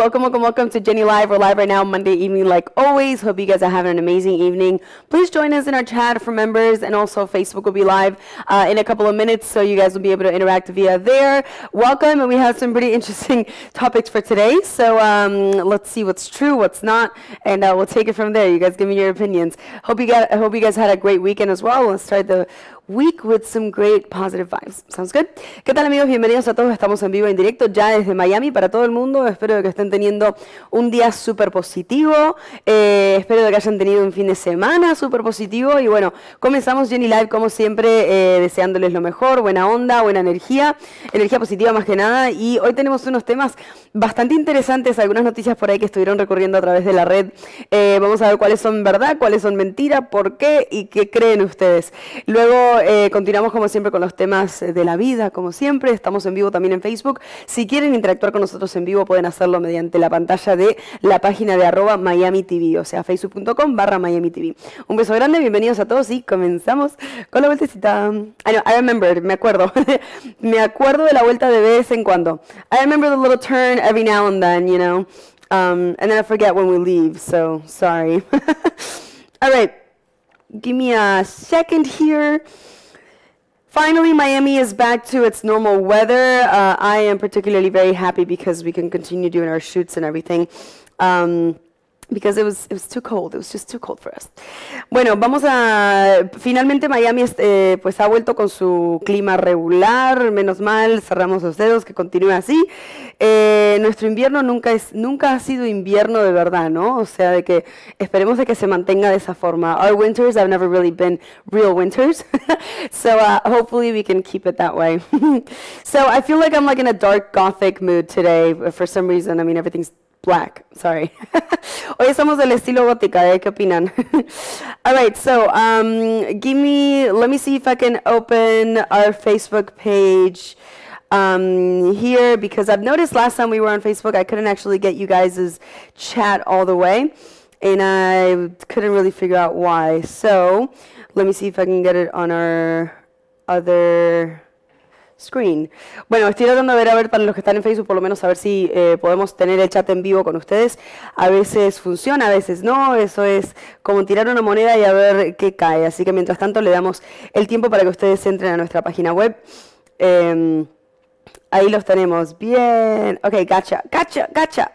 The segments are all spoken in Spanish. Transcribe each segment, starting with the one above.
Welcome, welcome, welcome to Jenny Live. We're live right now, Monday evening, like always. Hope you guys are having an amazing evening. Please join us in our chat for members, and also Facebook will be live uh, in a couple of minutes, so you guys will be able to interact via there. Welcome, and we have some pretty interesting topics for today. So um, let's see what's true, what's not, and uh, we'll take it from there. You guys give me your opinions. Hope you guys, I hope you guys had a great weekend as well. Let's start the week with some great positive vibes. Sounds good? ¿Qué tal amigos? Bienvenidos a todos. Estamos en vivo en directo ya desde Miami para todo el mundo. Espero que estén teniendo un día súper positivo. Eh, espero que hayan tenido un fin de semana súper positivo. Y bueno, comenzamos Jenny Live como siempre eh, deseándoles lo mejor, buena onda, buena energía, energía positiva más que nada. Y hoy tenemos unos temas bastante interesantes, algunas noticias por ahí que estuvieron recorriendo a través de la red. Eh, vamos a ver cuáles son verdad, cuáles son mentira, por qué y qué creen ustedes. Luego eh, continuamos como siempre con los temas eh, de la vida, como siempre. Estamos en vivo también en Facebook. Si quieren interactuar con nosotros en vivo, pueden hacerlo mediante la pantalla de la página de arroba Miami TV, o sea, facebook.com barra Miami TV. Un beso grande, bienvenidos a todos y comenzamos con la vueltecita. Ah, I, remember, me acuerdo. me acuerdo de la vuelta de vez en cuando. I remember the little turn every now and then, you know. Um, and then I forget when we leave, so sorry. All right. Give me a second here. Finally, Miami is back to its normal weather. Uh, I am particularly very happy because we can continue doing our shoots and everything. Um, Because it was, it was too cold, it was just too cold for us. Bueno, vamos a... Finalmente Miami eh, pues ha vuelto con su clima regular, menos mal, cerramos los dedos, que continúe así. Eh, nuestro invierno nunca, es, nunca ha sido invierno de verdad, ¿no? O sea, de que esperemos de que se mantenga de esa forma. Our winters have never really been real winters, so uh, hopefully we can keep it that way. so I feel like I'm like in a dark gothic mood today for some reason. I mean, everything's black. Sorry. Hoy estamos del estilo gótica. ¿eh? ¿Qué opinan? All right. So, um, give me. Let me see if I can open our Facebook page um, here because I've noticed last time we were on Facebook, I couldn't actually get you guys' chat all the way, and I couldn't really figure out why. So, let me see if I can get it on our other screen. Bueno, estoy tratando de ver, a ver, para los que están en Facebook, por lo menos a ver si eh, podemos tener el chat en vivo con ustedes. A veces funciona, a veces no. Eso es como tirar una moneda y a ver qué cae. Así que mientras tanto le damos el tiempo para que ustedes entren a nuestra página web. Em, ahí los tenemos. Bien. Ok, gacha, gacha, gacha.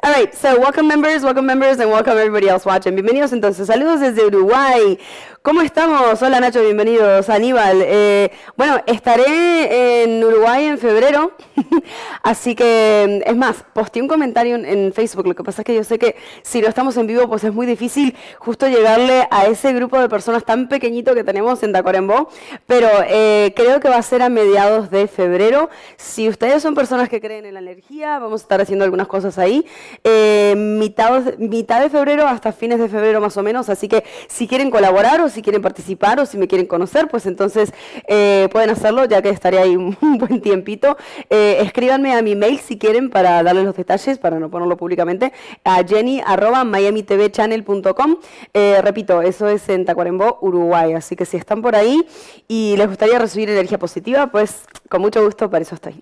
Alright, so welcome members, welcome members, and welcome everybody else watching. Bienvenidos entonces, saludos desde Uruguay. ¿Cómo estamos? Hola Nacho, bienvenidos. Aníbal, eh, bueno, estaré en Uruguay en febrero, así que, es más, posté un comentario en, Facebook, lo que pasa es que yo sé que si lo estamos en vivo, pues es muy difícil justo llegarle a ese grupo de personas tan pequeñito que tenemos en Tacuarembó, pero eh, creo que va a ser a mediados de febrero. Si ustedes son personas que creen en la energía, vamos a estar haciendo algunas cosas ahí. Eh, mitad, de febrero hasta fines de febrero más o menos, así que si quieren colaborar o si quieren participar o si me quieren conocer, pues entonces eh, pueden hacerlo, ya que estaré ahí un buen tiempito. Eh, escríbanme a mi mail si quieren para darles los detalles, para no ponerlo públicamente, a jenny arroba miamitvchannel.com. Eh, repito, eso es en Tacuarembó, Uruguay, así que si están por ahí y les gustaría recibir energía positiva, pues con mucho gusto, para eso estoy.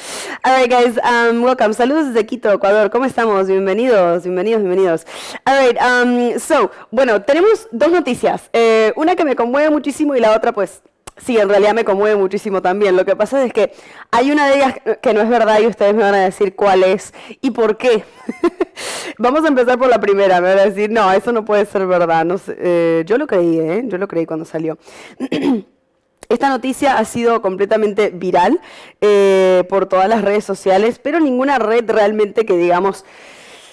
All guys, um, welcome. Saludos desde Quito, Ecuador. ¿Cómo Bienvenidos, bienvenidos, bienvenidos. All right, um, so, bueno, tenemos dos noticias. Eh, una que me conmueve muchísimo y la otra, pues, sí, en realidad me conmueve muchísimo también. Lo que pasa es que hay una de ellas que no es verdad y ustedes me van a decir cuál es y por qué. Vamos a empezar por la primera. Me van a decir, no, eso no puede ser verdad. No eh, yo lo creí, ¿eh? Yo lo creí cuando salió. Esta noticia ha sido completamente viral eh, por todas las redes sociales, pero ninguna red realmente que digamos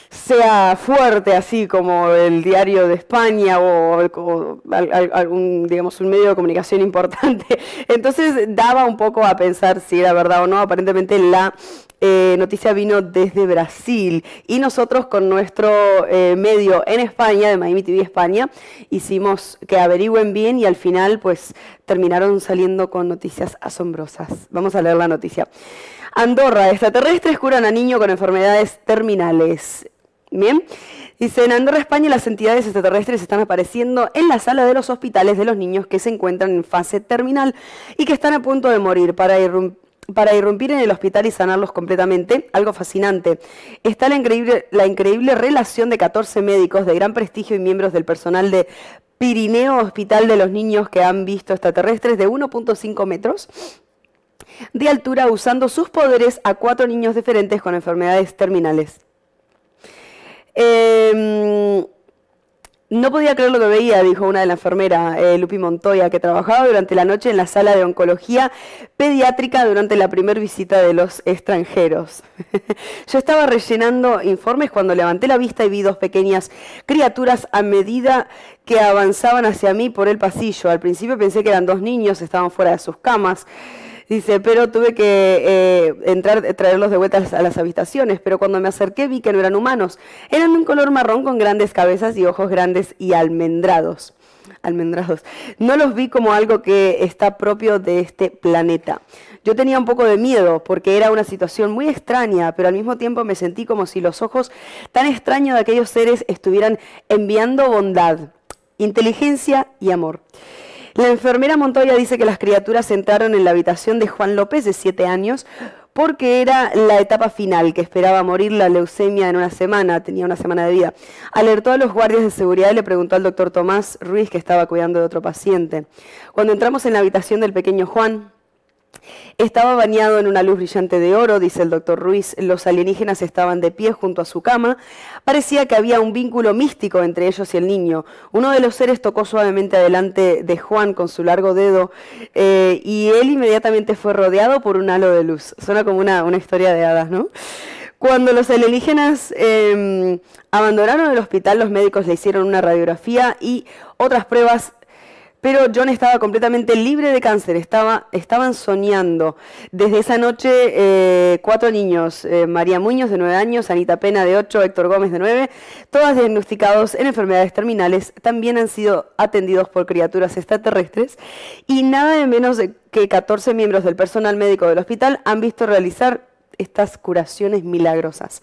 sea fuerte, así como el diario de España o, o algún, digamos, un medio de comunicación importante. Entonces daba un poco a pensar si era verdad o no. Aparentemente la eh, noticia vino desde Brasil y nosotros con nuestro eh, medio en España, de Miami TV España, hicimos que averigüen bien y al final pues terminaron saliendo con noticias asombrosas. Vamos a leer la noticia. Andorra, extraterrestres curan a niño con enfermedades terminales. Bien. Dice, en Andorra, España, las entidades extraterrestres están apareciendo en la sala de los hospitales de los niños que se encuentran en fase terminal y que están a punto de morir para ir para irrumpir en el hospital y sanarlos completamente, algo fascinante. Está la increíble, relación de 14 médicos de gran prestigio y miembros del personal de Pirineo Hospital de los Niños que han visto extraterrestres de 1.5 metros de altura usando sus poderes a cuatro niños diferentes con enfermedades terminales. Eh, no podía creer lo que veía, dijo una de las enfermeras, eh, Lupi Montoya, que trabajaba durante la noche en la sala de oncología pediátrica durante la primera visita de los extranjeros. Yo estaba rellenando informes cuando levanté la vista y vi dos pequeñas criaturas a medida que avanzaban hacia mí por el pasillo. Al principio pensé que eran dos niños, estaban fuera de sus camas. Dice, pero tuve que eh, entrar, traerlos de vuelta a las habitaciones, pero cuando me acerqué vi que no eran humanos. Eran de un color marrón con grandes cabezas y ojos grandes y almendrados almendrados. No los vi como algo que está propio de este planeta. Yo tenía un poco de miedo porque era una situación muy extraña, pero al mismo tiempo me sentí como si los ojos tan extraños de aquellos seres estuvieran enviando bondad, inteligencia y amor. La enfermera Montoya dice que las criaturas entraron en la habitación de Juan López, de siete años, porque era la etapa final, que esperaba morir la leucemia en una semana, tenía una semana de vida. Alertó a los guardias de seguridad y le preguntó al doctor Tomás Ruiz, que estaba cuidando de otro paciente. Cuando entramos en la habitación del pequeño Juan, estaba bañado en una luz brillante de oro, dice el doctor Ruiz. Los alienígenas estaban de pie junto a su cama. Parecía que había un vínculo místico entre ellos y el niño. Uno de los seres tocó suavemente adelante de Juan con su largo dedo eh, y él inmediatamente fue rodeado por un halo de luz. Suena como una, historia de hadas, ¿no? Cuando los alienígenas em, abandonaron el hospital, los médicos le hicieron una radiografía y otras pruebas pero John estaba completamente libre de cáncer, estaba, estaban soñando. Desde esa noche, eh, cuatro niños, eh, María Muñoz de nueve años, Anita Pena de 8, Héctor Gómez de 9, todas diagnosticados en enfermedades terminales, también han sido atendidos por criaturas extraterrestres y nada de menos que 14 miembros del personal médico del hospital han visto realizar estas curaciones milagrosas.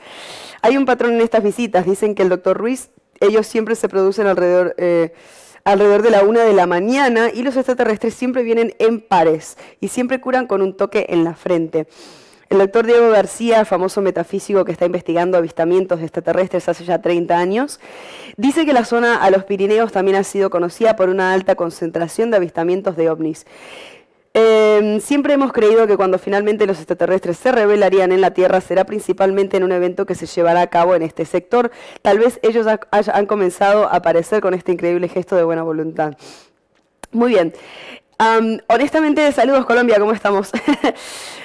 Hay un patrón en estas visitas, dicen que el doctor Ruiz, ellos siempre se producen alrededor... Eh, alrededor de la una de la mañana y los extraterrestres siempre vienen en pares y siempre curan con un toque en la frente. El doctor Diego García, famoso metafísico que está investigando avistamientos extraterrestres hace ya 30 años, dice que la zona a los Pirineos también ha sido conocida por una alta concentración de avistamientos de ovnis. Em, siempre hemos creído que cuando finalmente los extraterrestres se revelarían en la Tierra será principalmente en un evento que se llevará a cabo en este sector. Tal vez ellos ha, han comenzado a aparecer con este increíble gesto de buena voluntad. Muy bien. honestamente, saludos Colombia, ¿cómo estamos?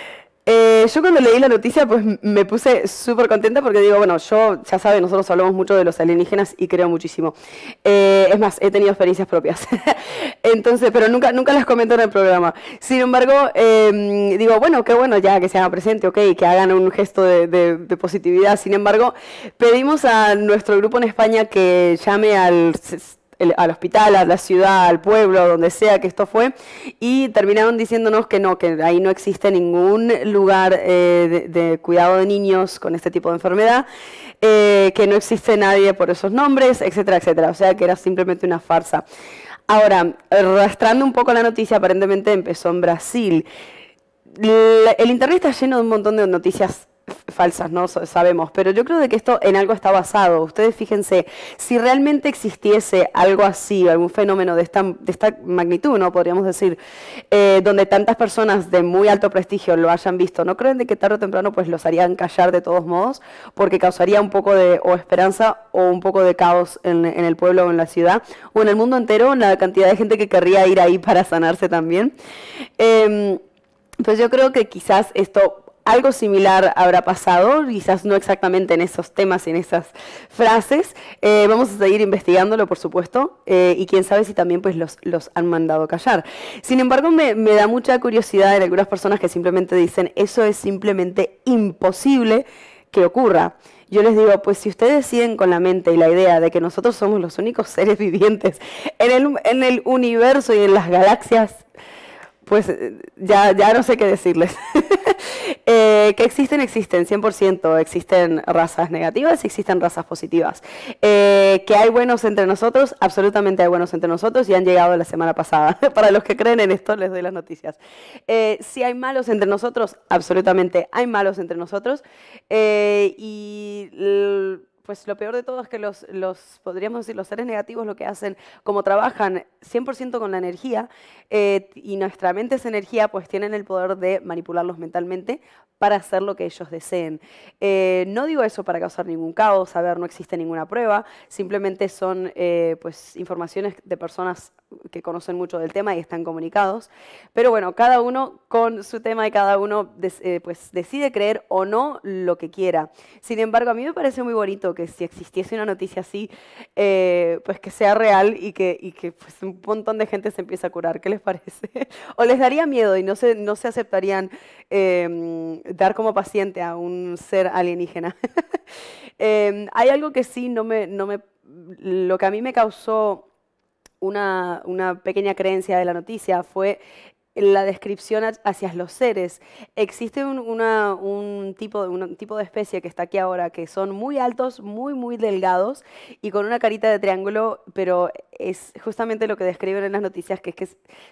Eh, yo cuando leí la noticia pues me puse súper contenta porque digo, bueno, yo ya sabe, nosotros hablamos mucho de los alienígenas y creo muchísimo. Eh, es más, he tenido experiencias propias. Entonces, pero nunca, nunca las comento en el programa. Sin embargo, em, digo, bueno, qué bueno ya que se haga presente, ok, que hagan un gesto de, de positividad. Sin embargo, pedimos a nuestro grupo en España que llame al al hospital, a la ciudad, al pueblo, donde sea que esto fue, y terminaron diciéndonos que no, que ahí no existe ningún lugar eh, de, cuidado de niños con este tipo de enfermedad, eh, que no existe nadie por esos nombres, etcétera, etcétera. O sea que era simplemente una farsa. Ahora, arrastrando un poco la noticia, aparentemente empezó en Brasil. el Internet está lleno de un montón de noticias falsas, no sabemos, pero yo creo de que esto en algo está basado. Ustedes fíjense, si realmente existiese algo así, algún fenómeno de esta, magnitud, ¿no? Podríamos decir, eh, donde tantas personas de muy alto prestigio lo hayan visto, ¿no creen de que tarde o temprano pues los harían callar de todos modos? Porque causaría un poco de esperanza o un poco de caos en, el pueblo o en la ciudad o en el mundo entero, en la cantidad de gente que querría ir ahí para sanarse también. Em, pues yo creo que quizás esto algo similar habrá pasado, quizás no exactamente en esos temas, en esas frases. Eh, vamos a seguir investigándolo, por supuesto, eh, y quién sabe si también pues, los, han mandado callar. Sin embargo, me, da mucha curiosidad en algunas personas que simplemente dicen, eso es simplemente imposible que ocurra. Yo les digo, pues si ustedes siguen con la mente y la idea de que nosotros somos los únicos seres vivientes en el universo y en las galaxias, pues eh, ya, ya no sé qué decirles. Eh, que existen, existen, 100%. Existen razas negativas y existen razas positivas. Eh, que hay buenos entre nosotros, absolutamente hay buenos entre nosotros y han llegado la semana pasada. Para los que creen en esto, les doy las noticias. si hay malos entre nosotros, absolutamente hay malos entre nosotros. y pues lo peor de todo es que los, los, podríamos decir, los seres negativos lo que hacen, como trabajan 100% con la energía, eh, y nuestra mente es energía, pues tienen el poder de manipularlos mentalmente para hacer lo que ellos deseen. Eh, no digo eso para causar ningún caos, a ver, no existe ninguna prueba, simplemente son eh, pues, informaciones de personas que conocen mucho del tema y están comunicados. Pero bueno, cada uno con su tema y cada uno pues, decide creer o no lo que quiera. Sin embargo, a mí me parece muy bonito que si existiese una noticia así, pues que sea real y que, pues, un montón de gente se empiece a curar. ¿Qué les parece. o les daría miedo y no se, no se aceptarían em, dar como paciente a un ser alienígena. Em, hay algo que sí, no me, no me, lo que a mí me causó una, una, pequeña creencia de la noticia fue la descripción hacia los seres. Existe un, tipo, tipo de especie que está aquí ahora, que son muy altos, muy, muy delgados y con una carita de triángulo, pero es justamente lo que describen en las noticias, que es que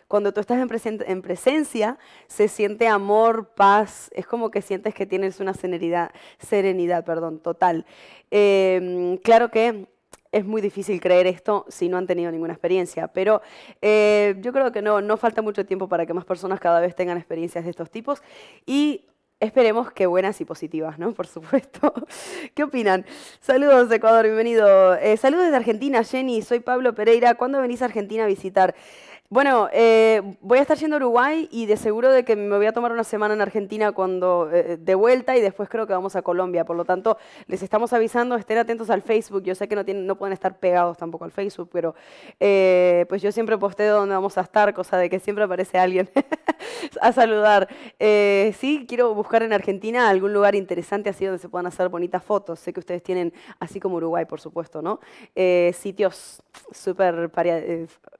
cuando tú estás en, presencia, se siente amor, paz, es como que sientes que tienes una serenidad, serenidad perdón, total. Em, claro que es muy difícil creer esto si no han tenido ninguna experiencia, pero eh, yo creo que no, no falta mucho tiempo para que más personas cada vez tengan experiencias de estos tipos y esperemos que buenas y positivas, ¿no? Por supuesto. ¿Qué opinan? Saludos Ecuador, bienvenido. Eh, saludos desde Argentina, Jenny, soy Pablo Pereira. ¿Cuándo venís a Argentina a visitar? Bueno, eh, voy a estar yendo a Uruguay y de seguro de que me voy a tomar una semana en Argentina cuando eh, de vuelta y después creo que vamos a Colombia. Por lo tanto, les estamos avisando, estén atentos al Facebook. Yo sé que no, tienen, no pueden estar pegados tampoco al Facebook, pero eh, pues yo siempre posteo dónde vamos a estar, cosa de que siempre aparece alguien a saludar. sí, quiero buscar en Argentina algún lugar interesante así donde se puedan hacer bonitas fotos. Sé que ustedes tienen, así como Uruguay, por supuesto, ¿no? sitios súper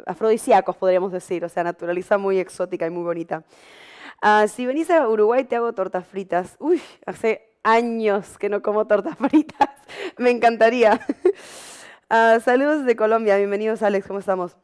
afrodisíacos, podría decir, o sea, naturaliza muy exótica y muy bonita. Ah, si venís a Uruguay te hago tortas fritas. Uy, hace años que no como tortas fritas. Me encantaría. Ah, saludos de Colombia, bienvenidos Alex, ¿cómo estamos?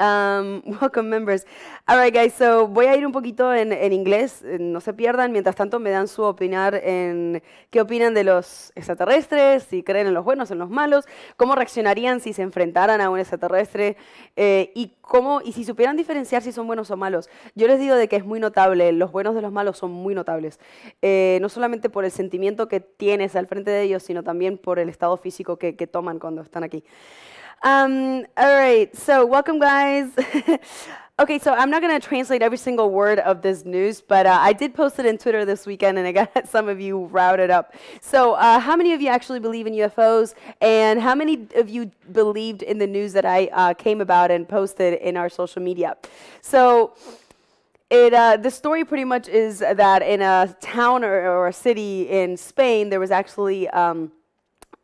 Um, welcome members. All right, guys, so voy a ir un poquito en, inglés, eh, no se pierdan, mientras tanto me dan su opinión en qué opinan de los extraterrestres, si creen en los buenos, o en los malos, cómo reaccionarían si se enfrentaran a un extraterrestre eh, y cómo y si supieran diferenciar si son buenos o malos. Yo les digo de que es muy notable, los buenos de los malos son muy notables, eh, no solamente por el sentimiento que tienes al frente de ellos, sino también por el estado físico que, que toman cuando están aquí. Um, all right, so welcome, guys. okay, so I'm not going to translate every single word of this news, but uh, I did post it in Twitter this weekend, and I got some of you routed up. So, uh, how many of you actually believe in UFOs, and how many of you believed in the news that I uh, came about and posted in our social media? So. It, uh, the story pretty much is that in a town or, or a city in Spain, there was actually um,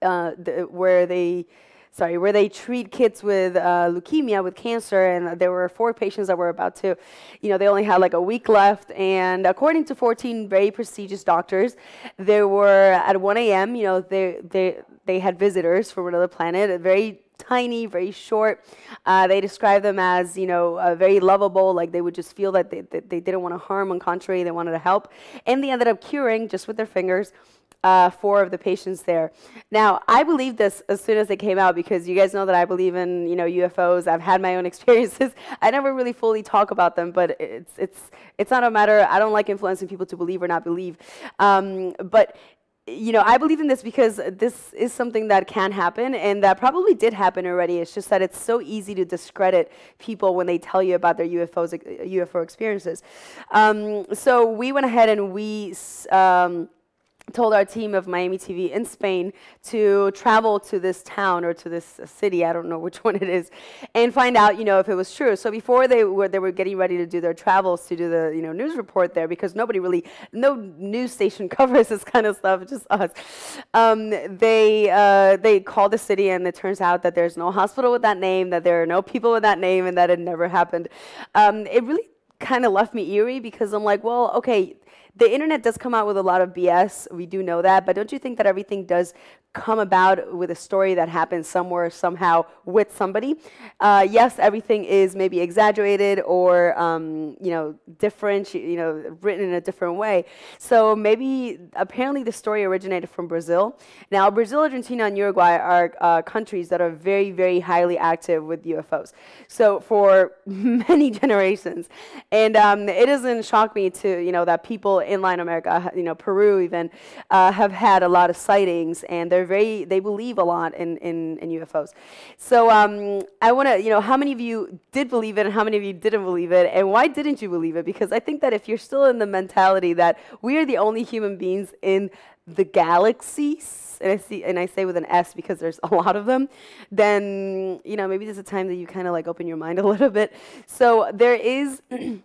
uh, the, where they sorry, where they treat kids with uh, leukemia, with cancer, and there were four patients that were about to, you know, they only had like a week left. And according to 14 very prestigious doctors, they were at 1 a.m. You know, they they they had visitors from another planet, very tiny, very short. Uh, they described them as, you know, uh, very lovable, like they would just feel that they, that they didn't want to harm, on contrary, they wanted to help. And they ended up curing, just with their fingers, uh, four of the patients there. Now, I believed this as soon as it came out because you guys know that I believe in you know UFOs. I've had my own experiences. I never really fully talk about them, but it's it's it's not a matter. I don't like influencing people to believe or not believe. Um, but you know, I believe in this because this is something that can happen and that probably did happen already. It's just that it's so easy to discredit people when they tell you about their UFOs, UFO experiences. Um, so we went ahead and we. Um, told our team of Miami TV in Spain to travel to this town or to this city, I don't know which one it is, and find out, you know, if it was true. So before they were they were getting ready to do their travels to do the, you know, news report there because nobody really no news station covers this kind of stuff, just us. Um, they uh, they called the city and it turns out that there's no hospital with that name, that there are no people with that name and that it never happened. Um, it really kind of left me eerie because I'm like, well, okay, the internet does come out with a lot of BS. We do know that, but don't you think that everything does come about with a story that happened somewhere, somehow, with somebody. Uh, yes, everything is maybe exaggerated or um, you know different, you know, written in a different way. So maybe apparently the story originated from Brazil. Now, Brazil, Argentina, and Uruguay are uh, countries that are very, very highly active with UFOs. So for many generations, and um, it doesn't shock me to you know that people in Latin America, you know, Peru even, uh, have had a lot of sightings and they're they're very, they believe a lot in, in, in UFOs. So um, I want to, you know, how many of you did believe it and how many of you didn't believe it and why didn't you believe it? Because I think that if you're still in the mentality that we are the only human beings in the galaxies, and I see, and I say with an S because there's a lot of them, then you know maybe there's a time that you kind of like open your mind a little bit. So there is.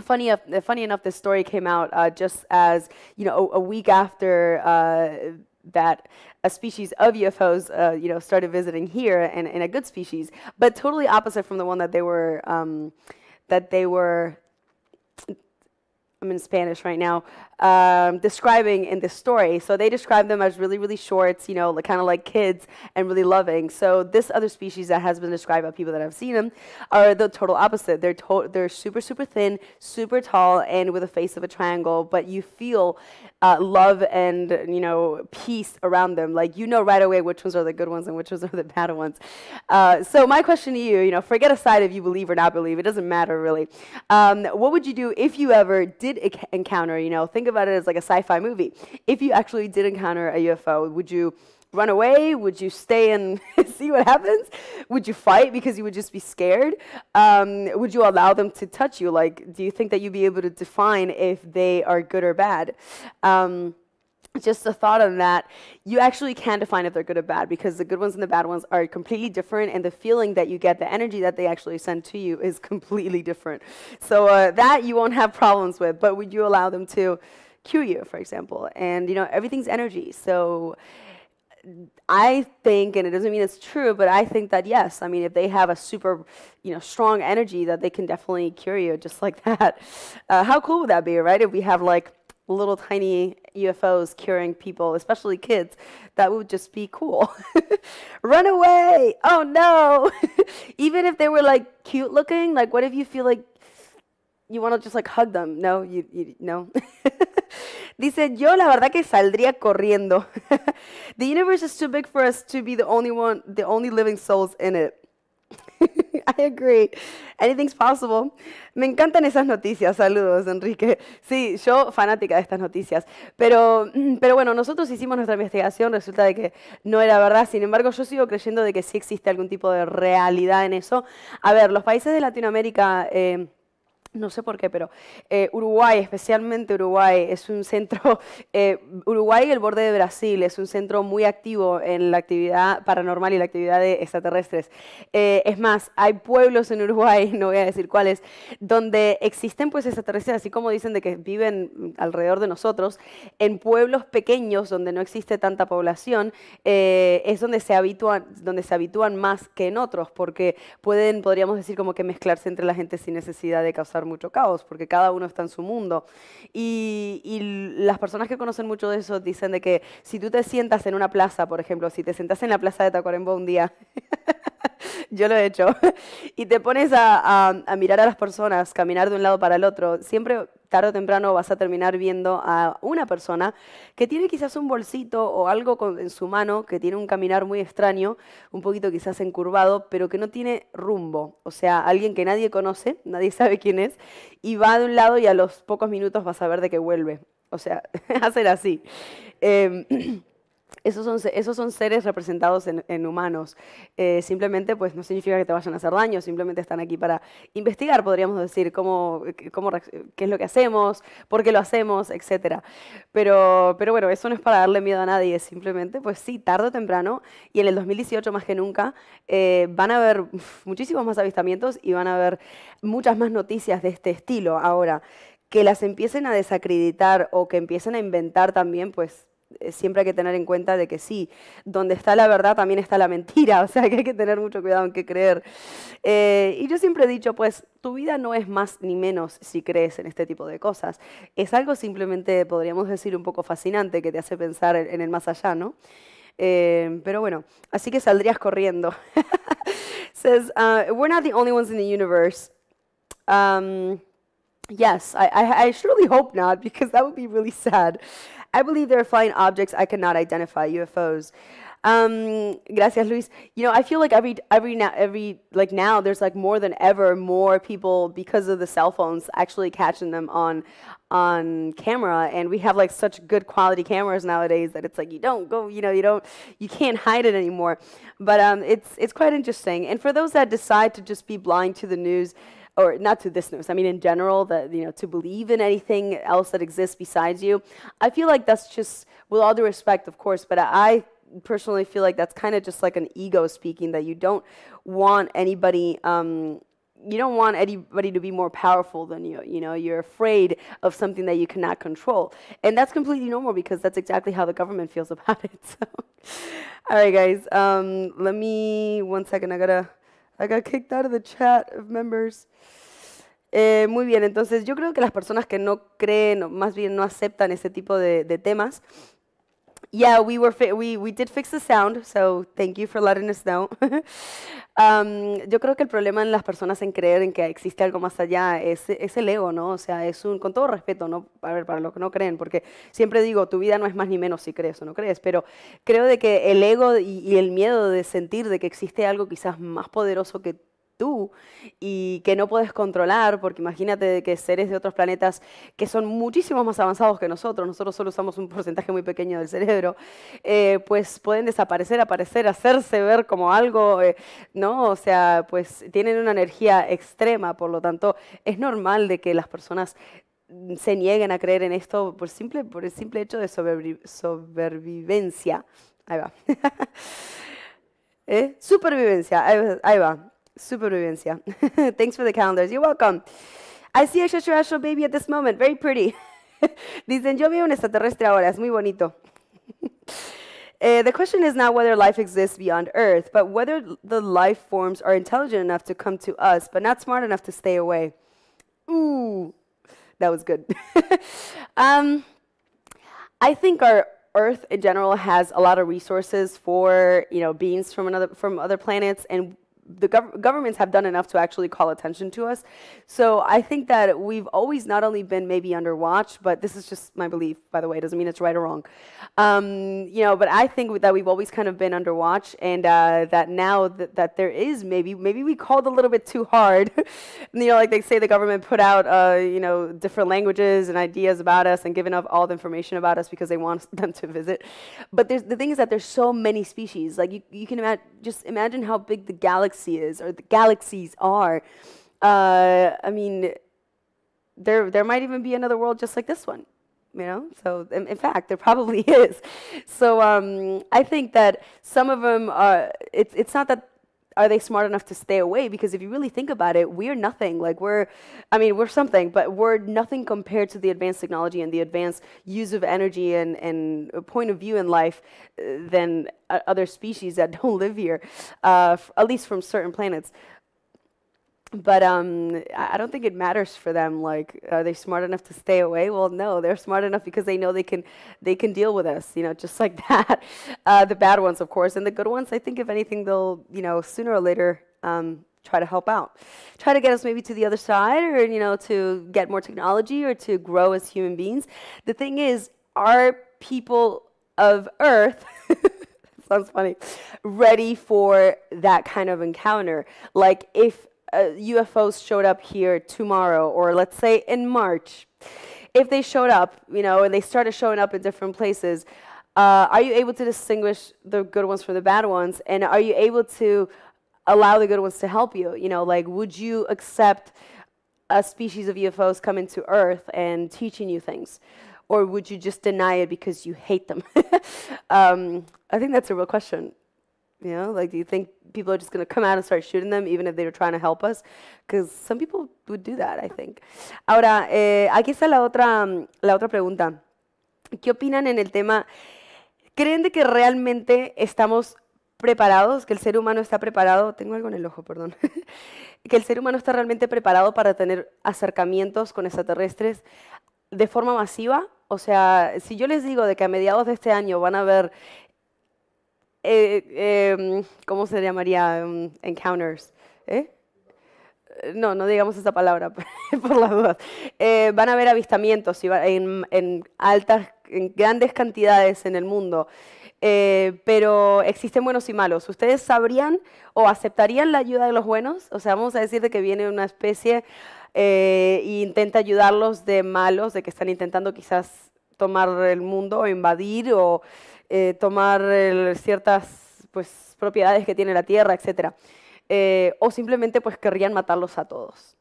funny, uh, funny enough, this story came out uh, just as you know a, a week after uh, that a species of UFOs, uh, you know, started visiting here, and, and, a good species, but totally opposite from the one that they were, um, that they were I'm in Spanish right now, um, describing in this story. So they describe them as really, really short, you know, kind of like kids and really loving. So this other species that has been described by people that have seen them are the total opposite. They're, to they're super, super thin, super tall, and with a face of a triangle, but you feel uh, love and, you know, peace around them. Like, you know right away which ones are the good ones and which ones are the bad ones. Uh, so my question to you, you know, forget aside if you believe or not believe, it doesn't matter really. Um, what would you do if you ever did did encounter, you know, think about it as like a sci-fi movie. If you actually did encounter a UFO, would you run away? Would you stay and see what happens? Would you fight because you would just be scared? Um, would you allow them to touch you? Like, do you think that you'd be able to define if they are good or bad? Um, just the thought on that, you actually can define if they're good or bad because the good ones and the bad ones are completely different, and the feeling that you get, the energy that they actually send to you, is completely different. So uh, that you won't have problems with, but would you allow them to cue you, for example? And you know, everything's energy, so. I think, and it doesn't mean it's true, but I think that yes, I mean, if they have a super, you know, strong energy, that they can definitely cure you just like that. Uh, how cool would that be, right? If we have like little tiny UFOs curing people, especially kids, that would just be cool. Run away! Oh no! Even if they were like cute looking, like what if you feel like you want to just like hug them? No, you, you no. Dice, yo la verdad que saldría corriendo. the universe is too big for us to be the only one, the only living souls in it. I agree. Anything's possible. Me encantan esas noticias. Saludos, Enrique. Sí, yo fanática de estas noticias. Pero, mm, pero bueno, nosotros hicimos nuestra investigación, resulta de que no era verdad. Sin embargo, yo sigo creyendo de que sí existe algún tipo de realidad en eso. A ver, los países de Latinoamérica... Eh, no sé por qué, pero eh, Uruguay, especialmente Uruguay, es un centro, eh, Uruguay el borde de Brasil, es un centro muy activo en la actividad paranormal y la actividad de extraterrestres. Eh, es más, hay pueblos en Uruguay, no voy a decir cuáles, donde existen pues extraterrestres, así como dicen de que viven alrededor de nosotros, en pueblos pequeños donde no existe tanta población, es donde se, habitúan, donde se habitúan más que en otros, porque pueden, podríamos decir, como que mezclarse entre la gente sin necesidad de causar mucho caos, porque cada uno está en su mundo. Y, las personas que conocen mucho de eso dicen de que si tú te sientas en una plaza, por ejemplo, si te sentás en la plaza de Tacuarembó un día, yo lo he hecho. Y te pones a, mirar a las personas, caminar de un lado para el otro. Siempre, tarde o temprano, vas a terminar viendo a una persona que tiene quizás un bolsito o algo en su mano, que tiene un caminar muy extraño, un poquito quizás encurvado, pero que no tiene rumbo. O sea, alguien que nadie conoce, nadie sabe quién es, y va de un lado y a los pocos minutos vas a ver de qué vuelve. O sea, hacer así. Em, Esos son, esos son, seres representados en, humanos. Eh, simplemente, pues no significa que te vayan a hacer daño, simplemente están aquí para investigar, podríamos decir, cómo, eh, eh, qué es lo que hacemos, por qué lo hacemos, etc. Pero, pero bueno, eso no es para darle miedo a nadie, simplemente, pues sí, tarde o temprano, y en el 2018 más que nunca, van a haber muchísimos más avistamientos y van a haber muchas más noticias de este estilo ahora. Que las empiecen a desacreditar o que empiecen a inventar también, pues eh, siempre hay que tener en cuenta de que sí, donde está la verdad también está la mentira, o sea que hay que tener mucho cuidado en qué creer. Eh, y yo siempre he dicho, pues tu vida no es más ni menos si crees en este tipo de cosas, es algo simplemente, podríamos decir, un poco fascinante que te hace pensar en el más allá, ¿no? Eh, pero bueno, así que saldrías corriendo. Says, uh, we're not the only ones in the universe. Um, yes, I, surely hope not because that would be really sad. I believe there are flying objects I cannot identify, UFOs. Um, gracias, Luis. You know, I feel like every every now every like now there's like more than ever more people because of the cell phones actually catching them on on camera, and we have like such good quality cameras nowadays that it's like you don't go, you know, you don't you can't hide it anymore. But um, it's it's quite interesting. And for those that decide to just be blind to the news or not to this news, I mean in general, that you know, to believe in anything else that exists besides you. I feel like that's just, with all due respect, of course, but I personally feel like that's kind of just like an ego speaking that you don't want anybody um, you don't want anybody to be more powerful than you. You know, you're afraid of something that you cannot control. And that's completely normal because that's exactly how the government feels about it. So, all right, guys, um, let me, one second, I gotta I got kicked out of the chat of members. Eh, muy bien, entonces yo creo que las personas que no creen o más bien no aceptan ese tipo de temas Yeah, we were we we did fix the sound, so thank you for letting us know. Um, yo creo que el problema en las personas en creer en que existe algo más allá es, el ego, ¿no? O sea, es un con todo respeto, no, a ver, para los que no creen, porque siempre digo, tu vida no es más ni menos si crees o no crees, pero creo de que el ego y, y el miedo de sentir de que existe algo quizás más poderoso que tú y que no puedes controlar, porque imagínate que seres de otros planetas que son muchísimo más avanzados que nosotros, nosotros solo usamos un porcentaje muy pequeño del cerebro, eh, pues pueden desaparecer, aparecer, hacerse ver como algo, eh, ¿no? O sea, pues tienen una energía extrema, por lo tanto, es normal de que las personas se nieguen a creer en esto por, simple, por el simple hecho de sobrevivencia. Ahí va. ¿Eh? Supervivencia, ahí va. supervivencia. Thanks for the calendars. You're welcome. I see a extraterrestrial baby at this moment. Very pretty. Dicen, yo veo un extraterrestre ahora. Es muy bonito. Uh, the question is not whether life exists beyond Earth, but whether the life forms are intelligent enough to come to us, but not smart enough to stay away. Ooh, that was good. um, I think our Earth in general has a lot of resources for you know beings from another from other planets, and the gov governments have done enough to actually call attention to us. So I think that we've always not only been maybe under watch, but this is just my belief, by the way. It doesn't mean it's right or wrong. Um, you know, but I think that we've always kind of been under watch, and uh, that now th that there is maybe maybe we called a little bit too hard. and, you know, like they say, the government put out uh, you know different languages and ideas about us and given up all the information about us because they want them to visit. But the thing is that there's so many species. Like you, you can ima just imagine how big the galaxy galaxy is or the galaxies are. Uh, I mean, there, there might even be another world just like this one you know so in, in, fact there probably is so um, i think that some of them are it's, it's not that are they smart enough to stay away? Because if you really think about it, we're nothing. Like we're, I mean, we're something, but we're nothing compared to the advanced technology and the advanced use of energy and, and point of view in life uh, than uh, other species that don't live here, uh, at least from certain planets but um, I don't think it matters for them. Like, are they smart enough to stay away? Well, no, they're smart enough because they know they can they can deal with us, you know, just like that. Uh, the bad ones, of course, and the good ones. I think if anything, they'll you know sooner or later um, try to help out, try to get us maybe to the other side, or you know, to get more technology or to grow as human beings. The thing is, are people of Earth? sounds funny. Ready for that kind of encounter. Like, if UFOs uh, showed up here tomorrow, or let's say in March, if they showed up, you know, and they started showing up in different places, uh, are you able to distinguish the good ones from the bad ones? And are you able to allow the good ones to help you? You know, like, would you accept a species of UFOs coming to Earth and teaching you things? Or would you just deny it because you hate them? um, I think that's a real question. You know, like, do you think people are just going to come out and start shooting them, even if they were trying to help us? Because some people would do that, I think. Ahora, eh, aquí está la otra, mm, la otra pregunta. ¿Qué opinan en el tema? ¿Creen de que realmente estamos preparados, que el ser humano está preparado, tengo algo en el ojo, perdón, que el ser humano está realmente preparado para tener acercamientos con extraterrestres de forma masiva? O sea, si yo les digo de que a mediados de este año van a haber eh, em, ¿cómo se llamaría? Em, encounters. ¿eh? No, no digamos esa palabra por las dudas. Eh, van a haber avistamientos en, altas, en grandes cantidades en el mundo. pero existen buenos y malos. ¿Ustedes sabrían o aceptarían la ayuda de los buenos? O sea, vamos a decir de que viene una especie e intenta ayudarlos de malos, de que están intentando quizás tomar el mundo, o invadir o eh, tomar ciertas pues, propiedades que tiene la tierra, etc. Eh, o simplemente pues querrían matarlos a todos.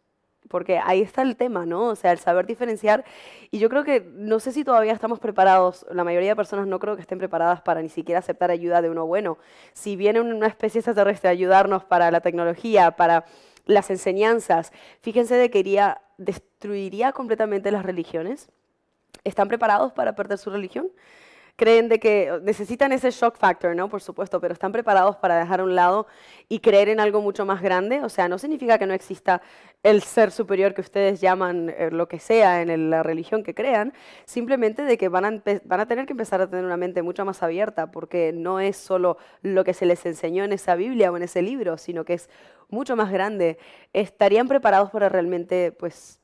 Porque ahí está el tema, ¿no? O sea, el saber diferenciar. Y yo creo que, no sé si todavía estamos preparados, la mayoría de personas no creo que estén preparadas para ni siquiera aceptar ayuda de uno bueno. Si viene una especie extraterrestre a ayudarnos para la tecnología, para las enseñanzas, fíjense de que iría, destruiría completamente las religiones. ¿Están preparados para perder su religión? creen de que necesitan ese shock factor, ¿no? Por supuesto, pero están preparados para dejar a un lado y creer en algo mucho más grande. O sea, no significa que no exista el ser superior que ustedes llaman eh, lo que sea en la religión que crean, simplemente de que van a, van a tener que empezar a tener una mente mucho más abierta, porque no es solo lo que se les enseñó en esa Biblia o en ese libro, sino que es mucho más grande. ¿Estarían preparados para realmente, pues,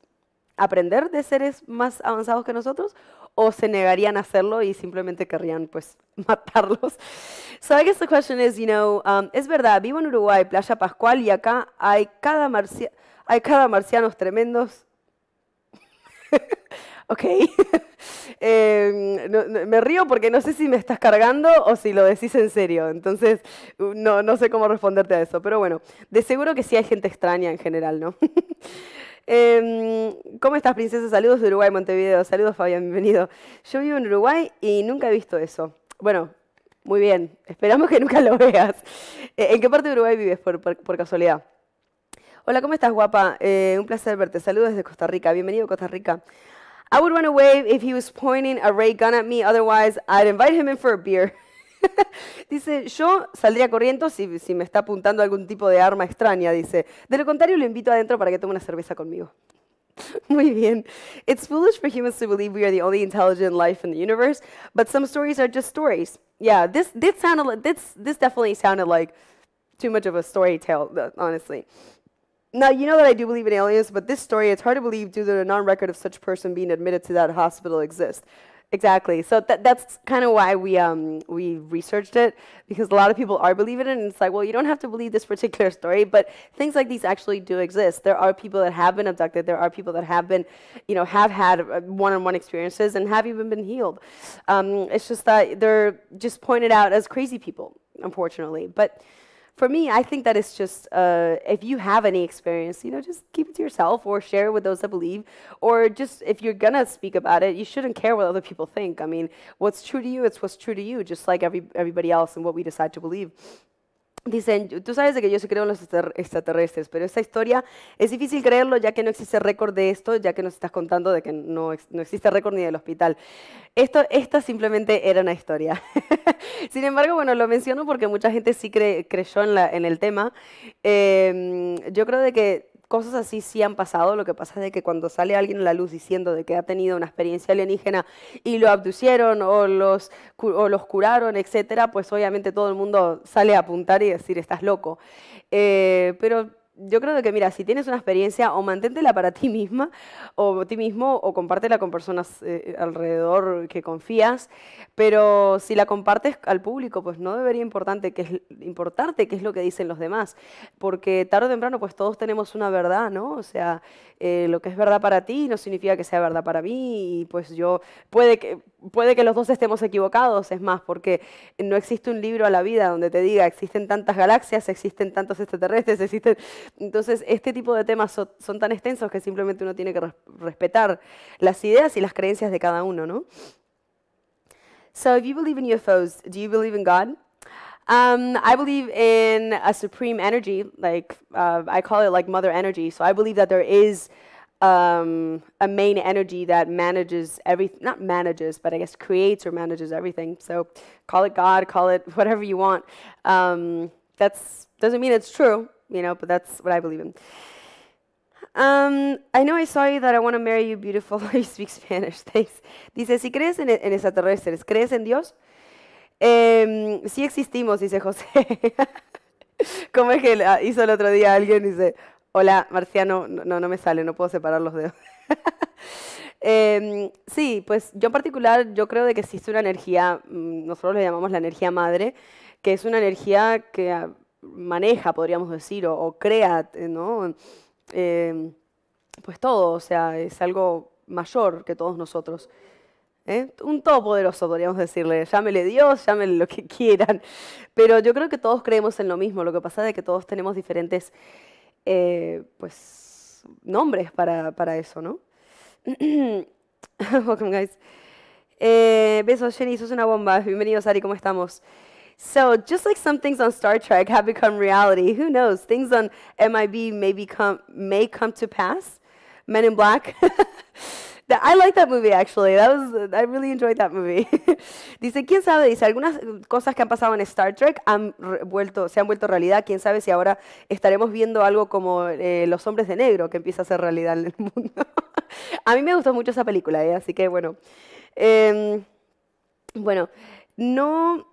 aprender de seres más avanzados que nosotros o se negarían a hacerlo y simplemente querrían pues matarlos. So I guess the question is, you know, um, es verdad, vivo en Uruguay, Playa Pascual, y acá hay cada, marciano hay cada marcianos tremendos. ok. Em, me río porque no sé si me estás cargando o si lo decís en serio. Entonces, no, no sé cómo responderte a eso. Pero bueno, de seguro que sí hay gente extraña en general, ¿no? Em, ¿Cómo estás, princesa? Saludos de Uruguay, Montevideo. Saludos, Fabián, bienvenido. Yo vivo en Uruguay y nunca he visto eso. Bueno, muy bien, esperamos que nunca lo veas. Eh, ¿En qué parte de Uruguay vives, por, casualidad? Hola, ¿cómo estás, guapa? Eh, un placer verte. Saludos desde Costa Rica. Bienvenido, Costa Rica. I away if he was pointing a ray gun at me. Otherwise, I'd invite him in for a beer. dice, yo saldría corriendo si, si, me está apuntando algún tipo de arma extraña, dice. De lo contrario, lo invito adentro para que tome una cerveza conmigo. Muy bien. It's foolish for humans to believe we are the only intelligent life in the universe, but some stories are just stories. Yeah, this, this, sounded, this, this definitely sounded like too much of a story tale, honestly. Now, you know that I do believe in aliens, but this story, it's hard to believe due to the non record of such person being admitted to that hospital exists. Exactly. So that, that's kind of why we um, we researched it because a lot of people are believing it, and it's like, well, you don't have to believe this particular story, but things like these actually do exist. There are people that have been abducted. There are people that have been, you know, have had uh, one-on-one experiences and have even been healed. Um, it's just that they're just pointed out as crazy people, unfortunately. But for me, I think that it's just uh, if you have any experience, you know, just keep it to yourself or share it with those that believe, or just if you're gonna speak about it, you shouldn't care what other people think. I mean, what's true to you, it's what's true to you, just like every everybody else and what we decide to believe. Dicen, tú sabes de que yo sí creo en los extraterrestres, pero esa historia es difícil creerlo ya que no existe récord de esto, ya que nos estás contando de que no, existe récord ni del hospital. Esto, esta simplemente era una historia. Sin embargo, bueno, lo menciono porque mucha gente sí creyó en, la, en el tema. Em, yo creo de que cosas así sí han pasado. Lo que pasa es de que cuando sale alguien a la luz diciendo de que ha tenido una experiencia alienígena y lo abducieron o los, o los curaron, etcétera, pues obviamente todo el mundo sale a apuntar y decir, estás loco. Eh, pero yo creo que, mira, si tienes una experiencia, o manténtela para ti misma, o ti mismo, o compártela con personas eh, alrededor que confías, pero si la compartes al público, pues no debería importante que importarte qué es lo que dicen los demás, porque tarde o temprano, pues todos tenemos una verdad, ¿no? O sea, eh, lo que es verdad para ti no significa que sea verdad para mí, y pues yo, puede que, puede que los dos estemos equivocados, es más, porque no existe un libro a la vida donde te diga existen tantas galaxias, existen tantos extraterrestres, existen... Entonces, este tipo de temas son, tan extensos que simplemente uno tiene que respetar las ideas y las creencias de cada uno, ¿no? So, if you believe in UFOs, do you believe in God? Um, I believe in a supreme energy, uh, I call it like mother energy. So I believe that there is um, a main energy that manages everything, not manages, but I guess creates or manages everything. So call it God, call it whatever you want. Um, doesn't mean it's true, you know, but that's what I believe in. Um, I know I saw you that I want to marry you, beautiful. you speak Spanish, thanks. Dice, si crees en, en extraterrestres, ¿crees en Dios? Um, sí existimos, dice José. Como es que ah, hizo el otro día alguien, dice, Hola, Marciano, no, no me sale, no puedo separar los dedos. Em, sí, pues yo en particular, yo creo de que existe una energía, mm, nosotros le llamamos la energía madre, que es una energía que ah, maneja, podríamos decir, o, crea, eh, ¿no? Em, pues todo, o sea, es algo mayor que todos nosotros. ¿eh? Un todopoderoso, podríamos decirle. Llámele Dios, llámele lo que quieran. Pero yo creo que todos creemos en lo mismo. Lo que pasa es que todos tenemos diferentes eh, pues, nombres para, para eso, ¿no? Welcome, guys. Eh, besos, Jenny, sos una bomba. Bienvenidos, Ari, ¿cómo estamos? So, just like some things on Star Trek have become reality, who knows? Things on MIB may, become, may come to pass. Men in Black. I like that movie actually. I really enjoyed that movie. dice, quién sabe, dice, algunas cosas que han pasado en Star Trek han vuelto, se han vuelto realidad. Quién sabe si ahora estaremos viendo algo como eh, Los hombres de negro que empieza a ser realidad en el mundo. a mí me gustó mucho esa película, eh, así que bueno. Em, bueno, no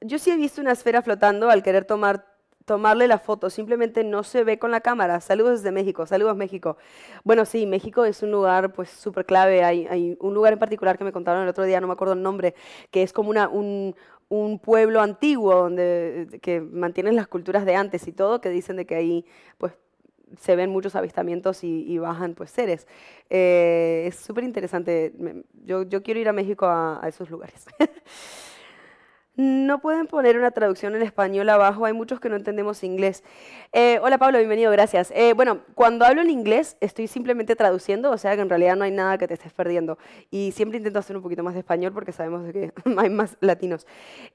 yo sí he visto una esfera flotando al querer tomar tomarle la foto, simplemente no se ve con la cámara. Saludos desde México, saludos México. Bueno, sí, México es un lugar pues súper clave. Hay, un lugar en particular que me contaron el otro día, no me acuerdo el nombre, que es como una, un, pueblo antiguo donde eh, que mantienen las culturas de antes y todo, que dicen de que ahí pues se ven muchos avistamientos y, bajan pues seres. Eh, es súper interesante. Yo, quiero ir a México a esos lugares. No pueden poner una traducción en español abajo, hay muchos que no entendemos inglés. Eh, hola Pablo, bienvenido, gracias. Eh, bueno, cuando hablo en inglés estoy simplemente traduciendo, o sea que en realidad no hay nada que te estés perdiendo. Y siempre intento hacer un poquito más de español porque sabemos que hay más latinos.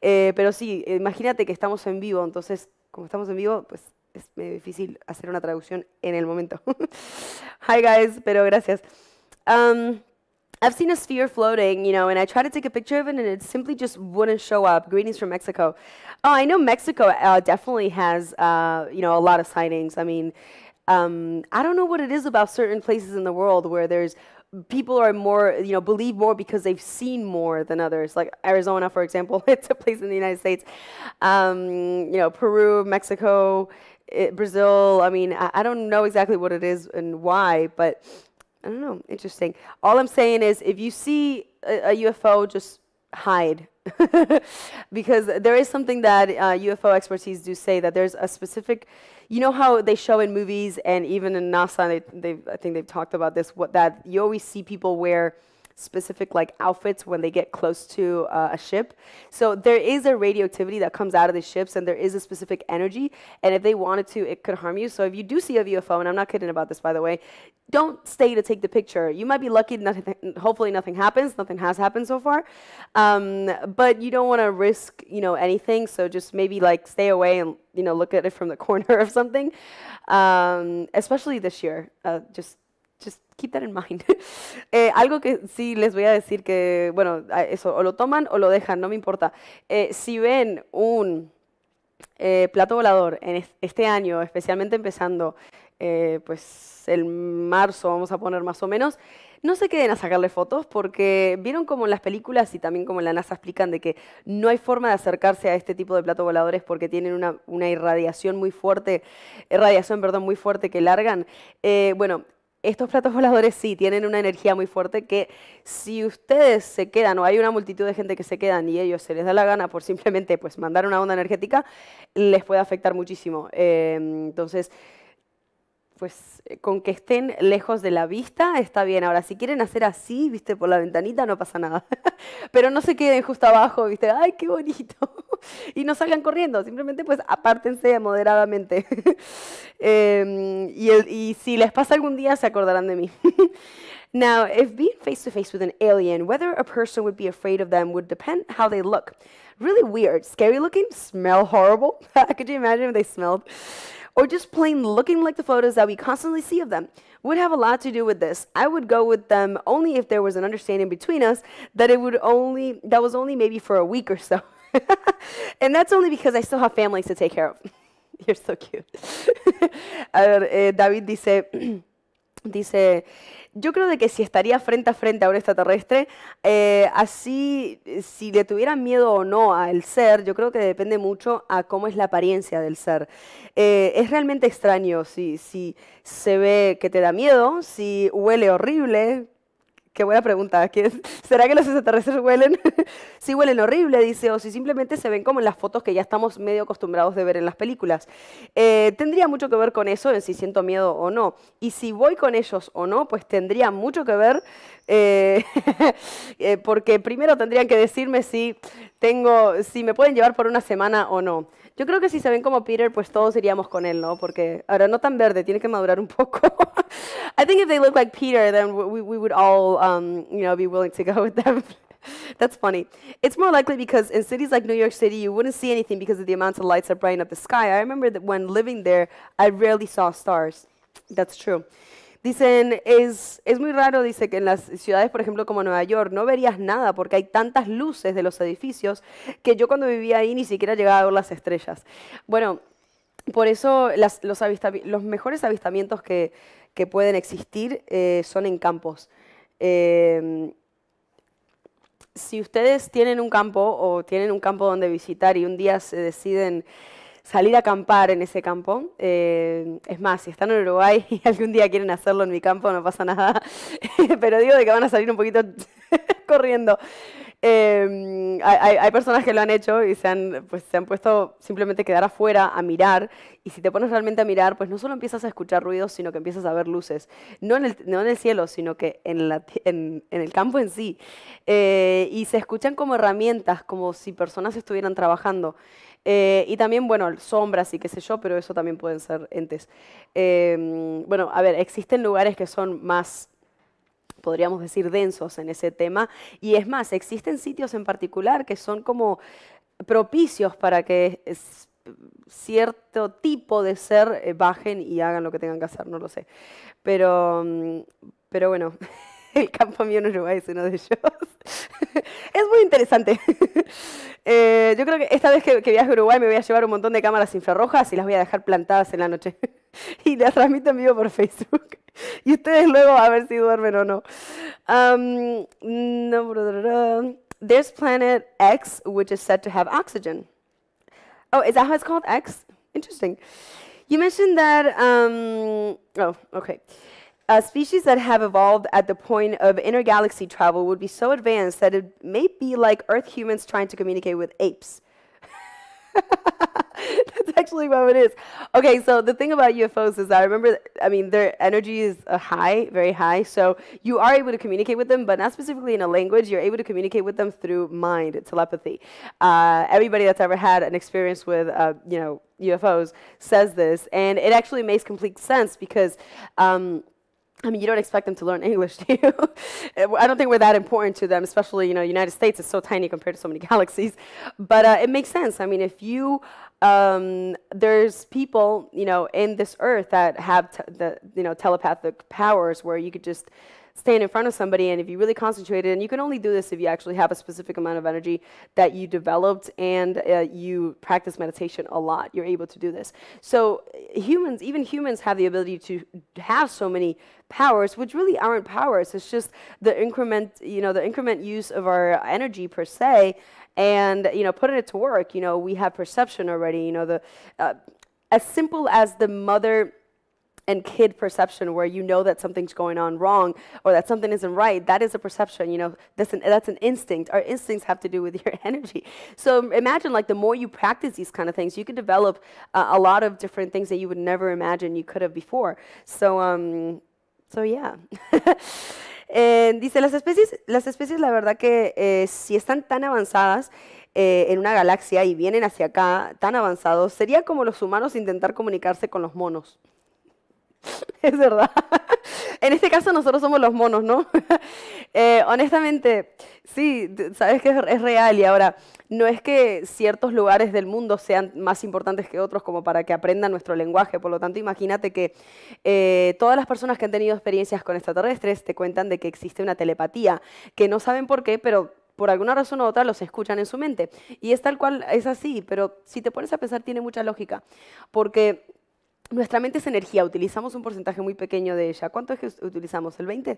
Eh, pero sí, imagínate que estamos en vivo, entonces como estamos en vivo, pues es medio difícil hacer una traducción en el momento. Hi guys, pero gracias. I've seen a sphere floating, you know, and I tried to take a picture of it, and it simply just wouldn't show up. Greetings from Mexico. Oh, I know Mexico uh, definitely has, uh, you know, a lot of sightings. I mean, um, I don't know what it is about certain places in the world where there's people are more, you know, believe more because they've seen more than others. Like Arizona, for example, it's a place in the United States. Um, you know, Peru, Mexico, it, eh, Brazil. I mean, I, I don't know exactly what it is and why, but I don't know. Interesting. All I'm saying is if you see a, a UFO, just hide. because there is something that uh, UFO expertise do say that there's a specific, you know how they show in movies and even in NASA, they, have I think they've talked about this, what, that you always see people wear specific like outfits when they get close to uh, a ship. So there is a radioactivity that comes out of the ships and there is a specific energy and if they wanted to it could harm you. So if you do see a UFO and I'm not kidding about this by the way, don't stay to take the picture. You might be lucky nothing hopefully nothing happens. Nothing has happened so far. Um, but you don't want to risk, you know, anything. So just maybe like stay away and you know look at it from the corner of something. Um, especially this year. Uh, just Quitar that mind. Eh, algo que sí les voy a decir que, bueno, eso, o lo toman o lo dejan, no me importa. Eh, si ven un eh, plato volador en este año, especialmente empezando, pues el marzo, vamos a poner más o menos, no se queden a sacarle fotos porque vieron como en las películas y también como en la NASA explican de que no hay forma de acercarse a este tipo de platos voladores porque tienen una, irradiación muy fuerte, irradiación, perdón, muy fuerte que largan. bueno, estos platos voladores sí tienen una energía muy fuerte que si ustedes se quedan o hay una multitud de gente que se quedan y ellos se les da la gana por simplemente pues mandar una onda energética, les puede afectar muchísimo. Eh, entonces, pues con que estén lejos de la vista está bien. Ahora, si quieren hacer así, viste, por la ventanita, no pasa nada. Pero no se queden justo abajo, viste, ay, qué bonito. y no salgan corriendo, simplemente pues apártense moderadamente. y, el, y si les pasa algún día se acordarán de mí. Now, if being face to face with an alien, whether a person would be afraid of them would depend how they look. Really weird, scary looking, smell horrible. Could you imagine if they smelled? Or just plain looking like the photos that we constantly see of them would have a lot to do with this. I would go with them only if there was an understanding between us that it would only that was only maybe for a week or so. and that's only because I still have families to take care of. You're so cute. a ver, eh, David dice, dice, yo creo de que si estaría frente a frente a un extraterrestre, eh, así si le tuviera miedo o no al ser, yo creo que depende mucho a cómo es la apariencia del ser. Eh, es realmente extraño si, si se ve que te da miedo, si huele horrible, Qué buena pregunta. ¿Será que los extraterrestres huelen? sí, huelen horrible, dice, o si simplemente se ven como en las fotos que ya estamos medio acostumbrados de ver en las películas. Eh, tendría mucho que ver con eso, en si siento miedo o no. Y si voy con ellos o no, pues tendría mucho que ver, eh, eh, porque primero tendrían que decirme si tengo, si me pueden llevar por una semana o no. Yo creo que si se ven como Peter, pues todos iríamos con él, ¿no? Porque ahora no tan verde, tiene que madurar un poco. I think if they look like Peter, then we, we would all, um, you know, be willing to go with them. That's funny. It's more likely because in cities like New York City, you wouldn't see anything because of the amount of lights that brighten up the sky. I remember that when living there, I rarely saw stars. That's true. Dicen, es, es muy raro, dice que en las ciudades, por ejemplo, como Nueva York, no verías nada porque hay tantas luces de los edificios que yo cuando vivía ahí ni siquiera llegaba a ver las estrellas. Bueno, por eso los, mejores avistamientos que, pueden existir eh, son en campos. Em, si ustedes tienen un campo o tienen un campo donde visitar y un día se deciden salir a acampar en ese campo. Eh, es más, si están en Uruguay y algún día quieren hacerlo en mi campo, no pasa nada. Pero digo de que van a salir un poquito corriendo. Eh, hay, personas que lo han hecho y se han, pues, se han puesto simplemente a quedar afuera a mirar. Y si te pones realmente a mirar, pues no solo empiezas a escuchar ruidos, sino que empiezas a ver luces. No en el, cielo, sino que en, en, el campo en sí. Eh, y se escuchan como herramientas, como si personas estuvieran trabajando. Eh, y también, bueno, sombras y qué sé yo, pero eso también pueden ser entes. Eh, bueno, a ver, existen lugares que son más podríamos decir, densos en ese tema. Y es más, existen sitios en particular que son como propicios para que cierto tipo de ser eh, bajen y hagan lo que tengan que hacer, no lo sé. Pero, mm, pero bueno. el campo mío en Uruguay es uno de ellos. es muy interesante. Eh, yo creo que esta vez que, que, viaje a Uruguay me voy a llevar un montón de cámaras infrarrojas y las voy a dejar plantadas en la noche. y las transmito en vivo por Facebook. y ustedes luego a ver si duermen o no. Um, no There's planet X, which is said to have oxygen. Oh, is that how it's called? X? Interesting. You mentioned that. Um, oh, okay. Uh, species that have evolved at the point of intergalaxy travel would be so advanced that it may be like Earth humans trying to communicate with apes. That's actually what it is. Okay, so the thing about UFOs is I remember, I mean, their energy is uh, high, very high. So you are able to communicate with them, but not specifically in a language. You're able to communicate with them through mind, telepathy. Uh, everybody that's ever had an experience with, uh, you know, UFOs says this, and it actually makes complete sense because. Um, I mean, you don't expect them to learn English, do you? I don't think we're that important to them, especially, you know, United States is so tiny compared to so many galaxies. But uh, it makes sense. I mean, if you, um, there's people, you know, in this earth that have, the, you know, telepathic powers where you could just, stand in front of somebody and if you really concentrate, and you can only do this if you actually have a specific amount of energy that you developed and uh, you practice meditation a lot, you're able to do this. So eh, humans, even humans have the ability to have so many powers, which really aren't powers. It's just the increment, you know, the increment use of our energy per se, and you know, putting it to work. You know, we have perception already. You know, the uh, as simple as the mother and kid perception where you know that something's going on wrong or that something isn't right that is a perception you know that's an, that's an instinct our instincts have to do with your energy so imagine like the more you practice these kind of things you can develop uh, a lot of different things that you would never imagine you could have before so um so yeah eh, dice las especies las especies la verdad que eh, si están tan avanzadas eh, en una galaxia y vienen hacia acá tan avanzados, sería como los humanos intentar comunicarse con los monos. es verdad. en este caso nosotros somos los monos, ¿no? Eh, honestamente, sí, sabes que es, real y ahora no es que ciertos lugares del mundo sean más importantes que otros como para que aprendan nuestro lenguaje, por lo tanto imagínate que eh, todas las personas que han tenido experiencias con extraterrestres te cuentan de que existe una telepatía, que no saben por qué, pero por alguna razón u otra los escuchan en su mente. Y es tal cual, es así, pero si te pones a pensar tiene mucha lógica, porque nuestra mente es energía, utilizamos un porcentaje muy pequeño de ella. ¿Cuánto es que utilizamos? ¿El 20?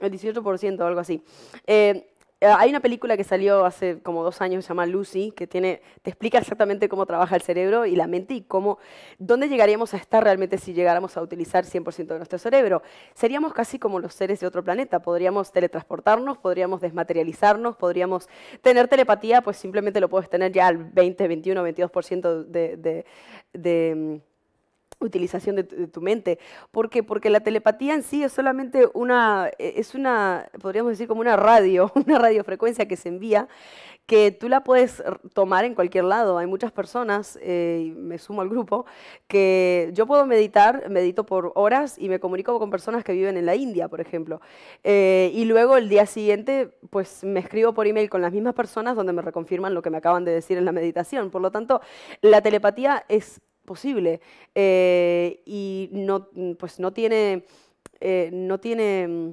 El 18%, algo así. Eh, eh, hay una película que salió hace como dos años, se llama Lucy, que te explica exactamente cómo trabaja el cerebro y la mente y cómo, dónde llegaríamos a estar realmente si llegáramos a utilizar 100% de nuestro cerebro. Seríamos casi como los seres de otro planeta, podríamos teletransportarnos, podríamos desmaterializarnos, podríamos tener telepatía, pues simplemente lo puedes tener ya al 20, 21, 22% de, de, de mm, utilización de tu, mente. ¿Por qué? Porque la telepatía en sí es solamente una, e, es una, podríamos decir como una radio, una radiofrecuencia que se envía, que tú la puedes tomar en cualquier lado. Hay muchas personas, eh, me sumo al grupo, que yo puedo meditar, medito por horas y me comunico con personas que viven en la India, por ejemplo. Eh, y luego el día siguiente, pues me escribo por email con las mismas personas donde me reconfirman lo que me acaban de decir en la meditación. Por lo tanto, la telepatía es posible. Eh, y no, mm, pues no tiene, eh, no tiene mm,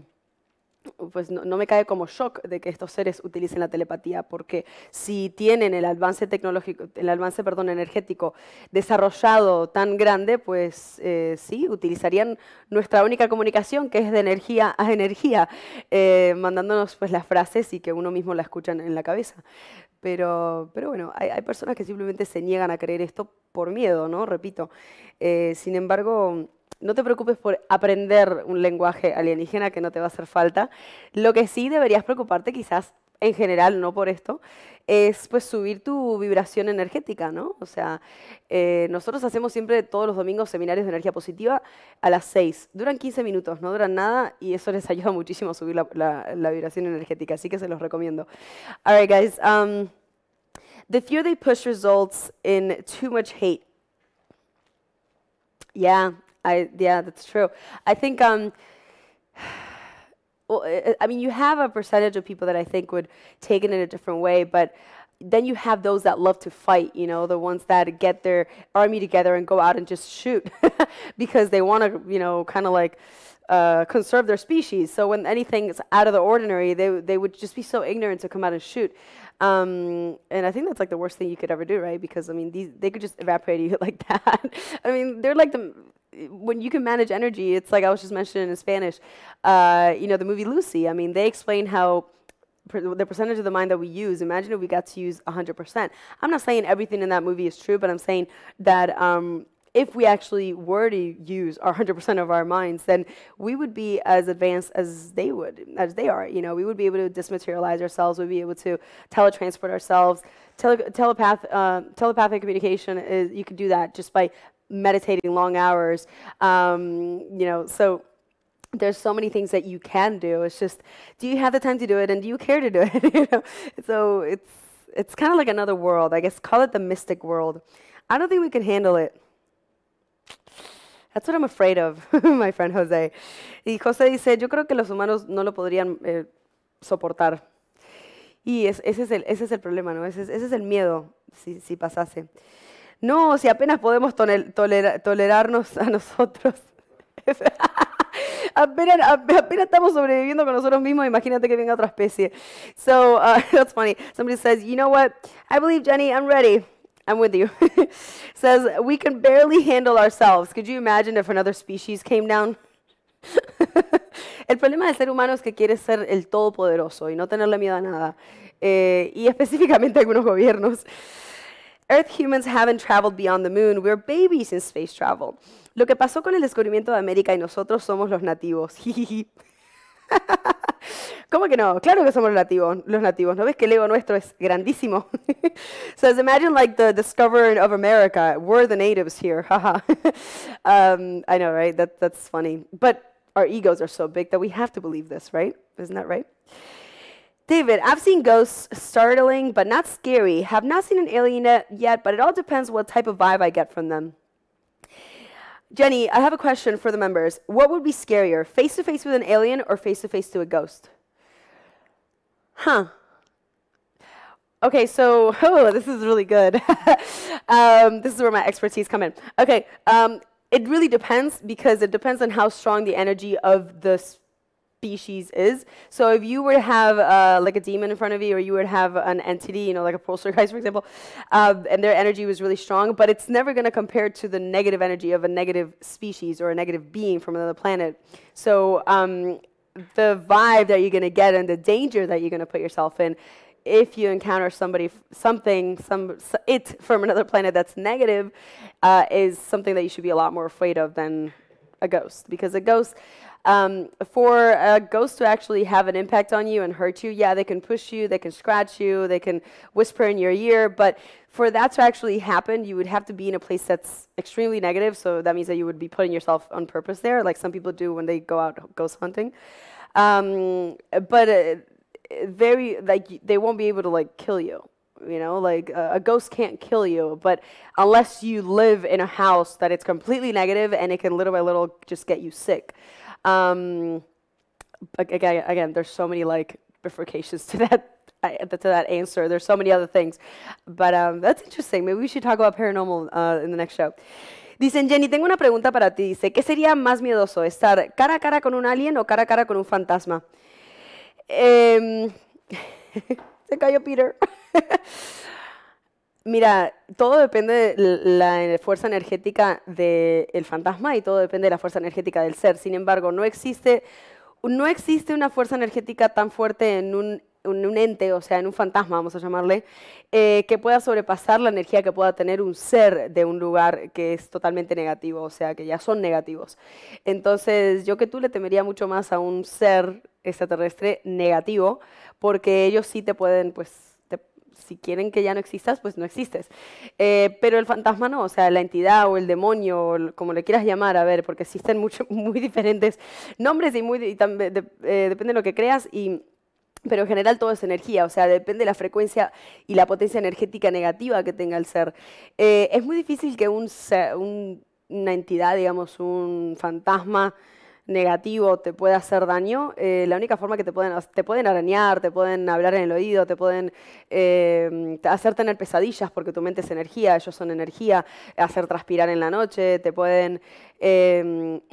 pues no, me cae como shock de que estos seres utilicen la telepatía, porque si tienen el avance tecnológico, el avance, perdón, energético desarrollado tan grande, pues eh, sí, utilizarían nuestra única comunicación, que es de energía a energía, mandándonos pues las frases y que uno mismo la escucha en la cabeza. Pero, bueno, hay, personas que simplemente se niegan a creer esto por miedo, ¿no? Repito. Eh, sin embargo, no te preocupes por aprender un lenguaje alienígena que no te va a hacer falta. Lo que sí deberías preocuparte quizás en general, no por esto, es pues subir tu vibración energética, ¿no? O sea, eh, nosotros hacemos siempre todos los domingos seminarios de energía positiva a las 6. Duran 15 minutos, no duran nada y eso les ayuda muchísimo a subir la, vibración energética, así que se los recomiendo. All right, guys. Um, the fear they push results in too much hate. Yeah, yeah, that's true. I think... Um, well, eh, eh, I mean, you have a percentage of people that I think would take it in a different way, but then you have those that love to fight, you know, the ones that get their army together and go out and just shoot because they want to, you know, kind of like uh, conserve their species. So when anything's out of the ordinary, they, they would just be so ignorant to come out and shoot. Um, and I think that's like the worst thing you could ever do, right? Because I mean, these they could just evaporate you like that. I mean, they're like the when you can manage energy. It's like I was just mentioning in Spanish. Uh, you know, the movie Lucy. I mean, they explain how the percentage of the mind that we use. Imagine if we got to use 100%. I'm not saying everything in that movie is true, but I'm saying that um, if we actually were to use our 100% of our minds, then we would be as advanced as they would, as they are. You know, we would be able to dismaterialize ourselves. We'd be able to teletransport ourselves. Tele- telepath, uh, telepathic communication is you could do that just by meditating long hours. Um, you know, so there's so many things that you can do. It's just, do you have the time to do it, and do you care to do it? you know, so it's it's kind of like another world. I guess call it the mystic world. I don't think we can handle it. That's what I'm afraid of, my friend Jose. Y Jose dice, yo creo que los humanos no lo podrían eh, soportar. Y ese, es el, ese es el problema, ¿no? Ese, es el miedo, si, si, pasase. No, si apenas podemos tolerarnos a nosotros. apenas, apenas estamos sobreviviendo con nosotros mismos, imagínate que venga otra especie. So, uh, that's funny. Somebody says, you know what? I believe, Jenny, I'm ready. I'm with you. says, we can barely handle ourselves. Could you imagine if another species came down? el problema del ser humano es que quiere ser el todopoderoso y no tenerle miedo a nada, eh, y específicamente algunos gobiernos. Earth humans haven't traveled beyond the moon. We're babies in space travel. Lo que pasó con el descubrimiento de América y nosotros somos los nativos. ¿Cómo que no? Claro que somos nativos, los nativos. ¿No ves que el ego nuestro es grandísimo? as imagine like the discoverer of America. We're the natives here. Haha. um, I know, right? That, that's funny. But our egos are so big that we have to believe this, right? Isn't that right? David, I've seen ghosts startling but not scary. Have not seen an alien yet, but it all depends what type of vibe I get from them. Jenny, I have a question for the members. What would be scarier, face to face with an alien or face to face to a ghost? Huh. Okay, so oh, this is really good. um, this is where my expertise come in. Okay, um, it really depends because it depends on how strong the energy of the species is. So if you were to have uh, like a demon in front of you, or you would have an entity, you know, like a poltergeist, for example, uh, and their energy was really strong, but it's never going to compare to the negative energy of a negative species or a negative being from another planet. So um, the vibe that you're going to get and the danger that you're going to put yourself in if you encounter somebody, something, some it from another planet that's negative, uh, is something that you should be a lot more afraid of than a ghost, because a ghost um, for a ghost to actually have an impact on you and hurt you, yeah, they can push you, they can scratch you, they can whisper in your ear, but for that to actually happen, you would have to be in a place that's extremely negative, so that means that you would be putting yourself on purpose there, like some people do when they go out ghost hunting. Um, but uh, very, like, they won't be able to, like, kill you you know like uh, a ghost can't kill you but unless you live in a house that it's completely negative and it can little by little just get you sick um, again, again, there's so many like bifurcations to that to that answer. There's so many other things, but um, that's interesting. Maybe we should talk about paranormal uh, in the next show. Dicen, Jenny, tengo una pregunta para ti. Dice, ¿qué sería más miedoso, estar cara a cara con un alien o cara a cara con un fantasma? Eh, se cayó Peter. Mira, todo depende de la fuerza energética del fantasma y todo depende de la fuerza energética del ser. Sin embargo, no existe, no existe una fuerza energética tan fuerte en un, ente, o sea, en un fantasma, vamos a llamarle, eh, que pueda sobrepasar la energía que pueda tener un ser de un lugar que es totalmente negativo, o sea, que ya son negativos. Entonces, yo que tú le temería mucho más a un ser extraterrestre negativo, porque ellos sí te pueden, pues, si quieren que ya no existas, pues no existes. Eh, pero el fantasma no, o sea, la entidad o el demonio, como le quieras llamar, a ver, porque existen mucho, muy diferentes nombres y, muy, eh, depende de lo que creas. Y, pero en general todo es energía, o sea, depende de la frecuencia y la potencia energética negativa que tenga el ser. Eh, es muy difícil que un, una entidad, digamos, un fantasma, negativo te puede hacer daño, eh, la única forma que te pueden, te pueden arañar, te pueden hablar en el oído, te pueden eh, hacer tener pesadillas porque tu mente es energía, ellos son energía, hacer transpirar en la noche, te pueden... Eh,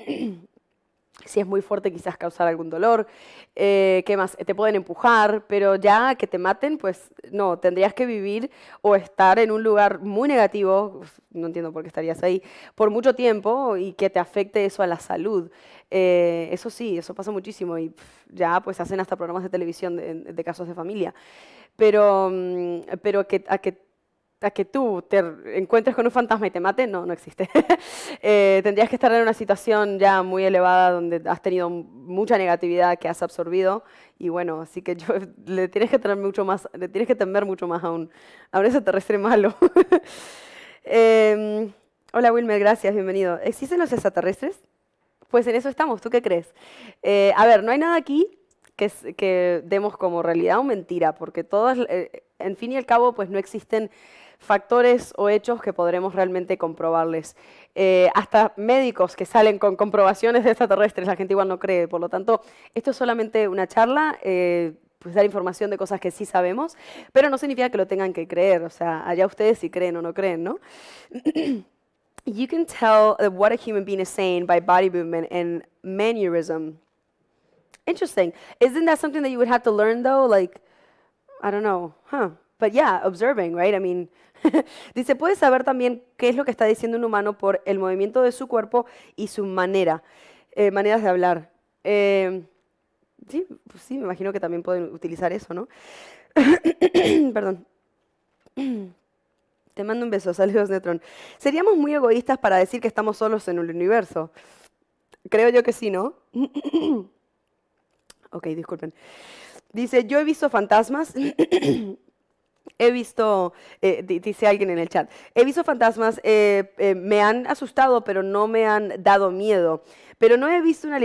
si es muy fuerte quizás causar algún dolor, eh, ¿qué más? Eh, te pueden empujar, pero ya que te maten, pues no, tendrías que vivir o estar en un lugar muy negativo, no entiendo por qué estarías ahí, por mucho tiempo y que te afecte eso a la salud. Eh, eso sí, eso pasa muchísimo y ya pues hacen hasta programas de televisión de, casos de familia, pero, mm, pero que, a que a que tú te encuentres con un fantasma y te mate, no, no existe. Eh, tendrías que estar en una situación ya muy elevada donde has tenido mucha negatividad que has absorbido y bueno, así que yo, le tienes que tener mucho más, le tienes que temer mucho más a un, a extraterrestre malo. Em, hola Wilmer, gracias, bienvenido. ¿Existen los extraterrestres? Pues en eso estamos, ¿tú qué crees? Eh, a ver, no hay nada aquí que, que demos como realidad o mentira, porque todas, eh, en fin y al cabo, pues no existen factores o hechos que podremos realmente comprobarles. Eh, hasta médicos que salen con comprobaciones de extraterrestres, la gente igual no cree, por lo tanto, esto es solamente una charla. Eh, pues dar información de cosas que sí sabemos, pero no significa que lo tengan que creer, o sea, allá ustedes si creen o no creen, ¿no? you can tell what a human being is saying by body movement and mannerism. Interesting. Isn't that something that you would have to learn though? Like, I don't know, huh? Pero yeah, observing, right? dice, puedes saber también qué es lo que está diciendo un humano por el movimiento de su cuerpo y su manera, eh, maneras de hablar. Eh, pues sí, me imagino que también pueden utilizar eso, ¿no? Perdón. Te mando un beso, saludos Neutron. Seríamos muy egoístas para decir que estamos solos en el universo. Creo yo que sí, ¿no? ok, disculpen. Dice, yo he visto fantasmas He visto, eh, dice alguien en el chat, he visto fantasmas, eh, eh, me han asustado, pero no me han dado miedo. Pero no he visto una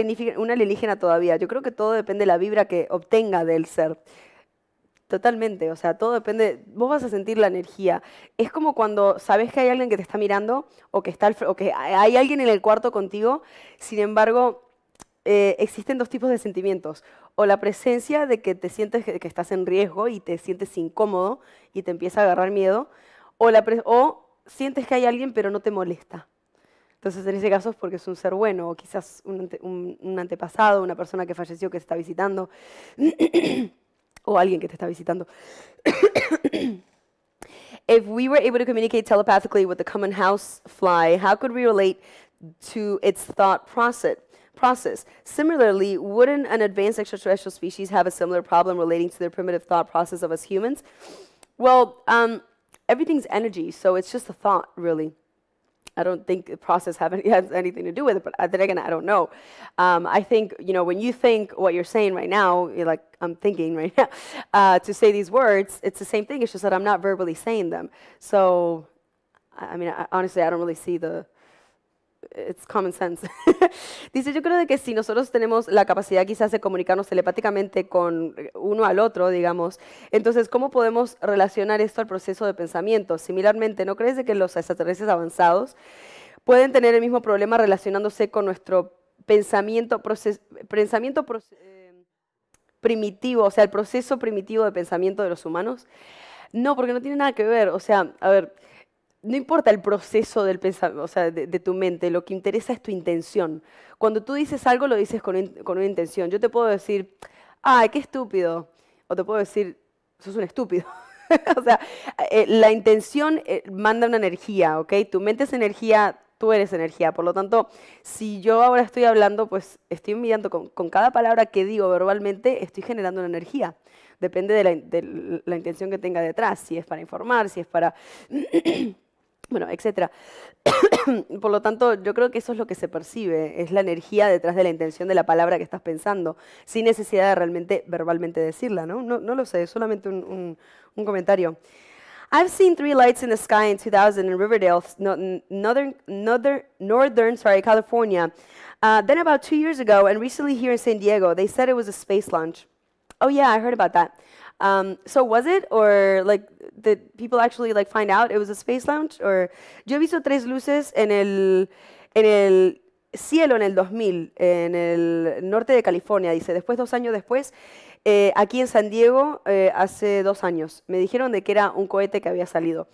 alienígena, todavía. Yo creo que todo depende de la vibra que obtenga del ser. Totalmente, o sea, todo depende, vos vas a sentir la energía. Es como cuando sabes que hay alguien que te está mirando o que, está, o que hay alguien en el cuarto contigo, sin embargo, eh, existen dos tipos de sentimientos. O la presencia de que te sientes que, estás en riesgo y te sientes incómodo y te empieza a agarrar miedo. O, la sientes que hay alguien pero no te molesta. Entonces, en ese caso es porque es un ser bueno o quizás un, antepasado, una persona que falleció que está visitando o alguien que te está visitando. If we were able to communicate common how could we relate to its thought process? process. Similarly, wouldn't an advanced extraterrestrial species have a similar problem relating to their primitive thought process of us humans? Well, um, everything's energy, so it's just a thought, really. I don't think the process have any, has anything to do with it, but uh, then again, I don't know. Um, I think, you know, when you think what you're saying right now, you're like, I'm thinking right now, uh, to say these words, it's the same thing. It's just that I'm not verbally saying them. So, I, mean, I, honestly, I don't really see the, it's common sense. Dice, yo creo de que si nosotros tenemos la capacidad quizás de comunicarnos telepáticamente con uno al otro, digamos, entonces, ¿cómo podemos relacionar esto al proceso de pensamiento? Similarmente, ¿no crees de que los extraterrestres avanzados pueden tener el mismo problema relacionándose con nuestro pensamiento, pensamiento eh, primitivo, o sea, el proceso primitivo de pensamiento de los humanos? No, porque no tiene nada que ver. O sea, a ver, no importa el proceso del o de, tu mente, lo que interesa es tu intención. Cuando tú dices algo, lo dices con, una intención. Yo te puedo decir, ay, qué estúpido. O te puedo decir, sos un estúpido. o sea, eh, la intención eh, manda una energía, ¿ok? Tu mente es energía, tú eres energía. Por lo tanto, si yo ahora estoy hablando, pues estoy mirando con, cada palabra que digo verbalmente, estoy generando una energía. Depende de la intención que tenga detrás, si es para informar, si es para bueno, etcétera. Por lo tanto, yo creo que eso es lo que se percibe, es la energía detrás de la intención de la palabra que estás pensando, sin necesidad de realmente verbalmente decirla, ¿no? No, no lo sé, solamente un, un, un, comentario. I've seen three lights in the sky in 2000 in Riverdale, northern, northern, sorry, California. Uh, then about two years ago, and recently here in San Diego, they said it was a space launch. Oh yeah, I heard about that. Um, so was it, or like did people actually like find out it was a space launch? Or yo he visto tres luces en el en el cielo en el 2000 en el norte de California. Dice después dos años después eh, aquí en San Diego eh, hace dos años me dijeron de que era un cohete que había salido.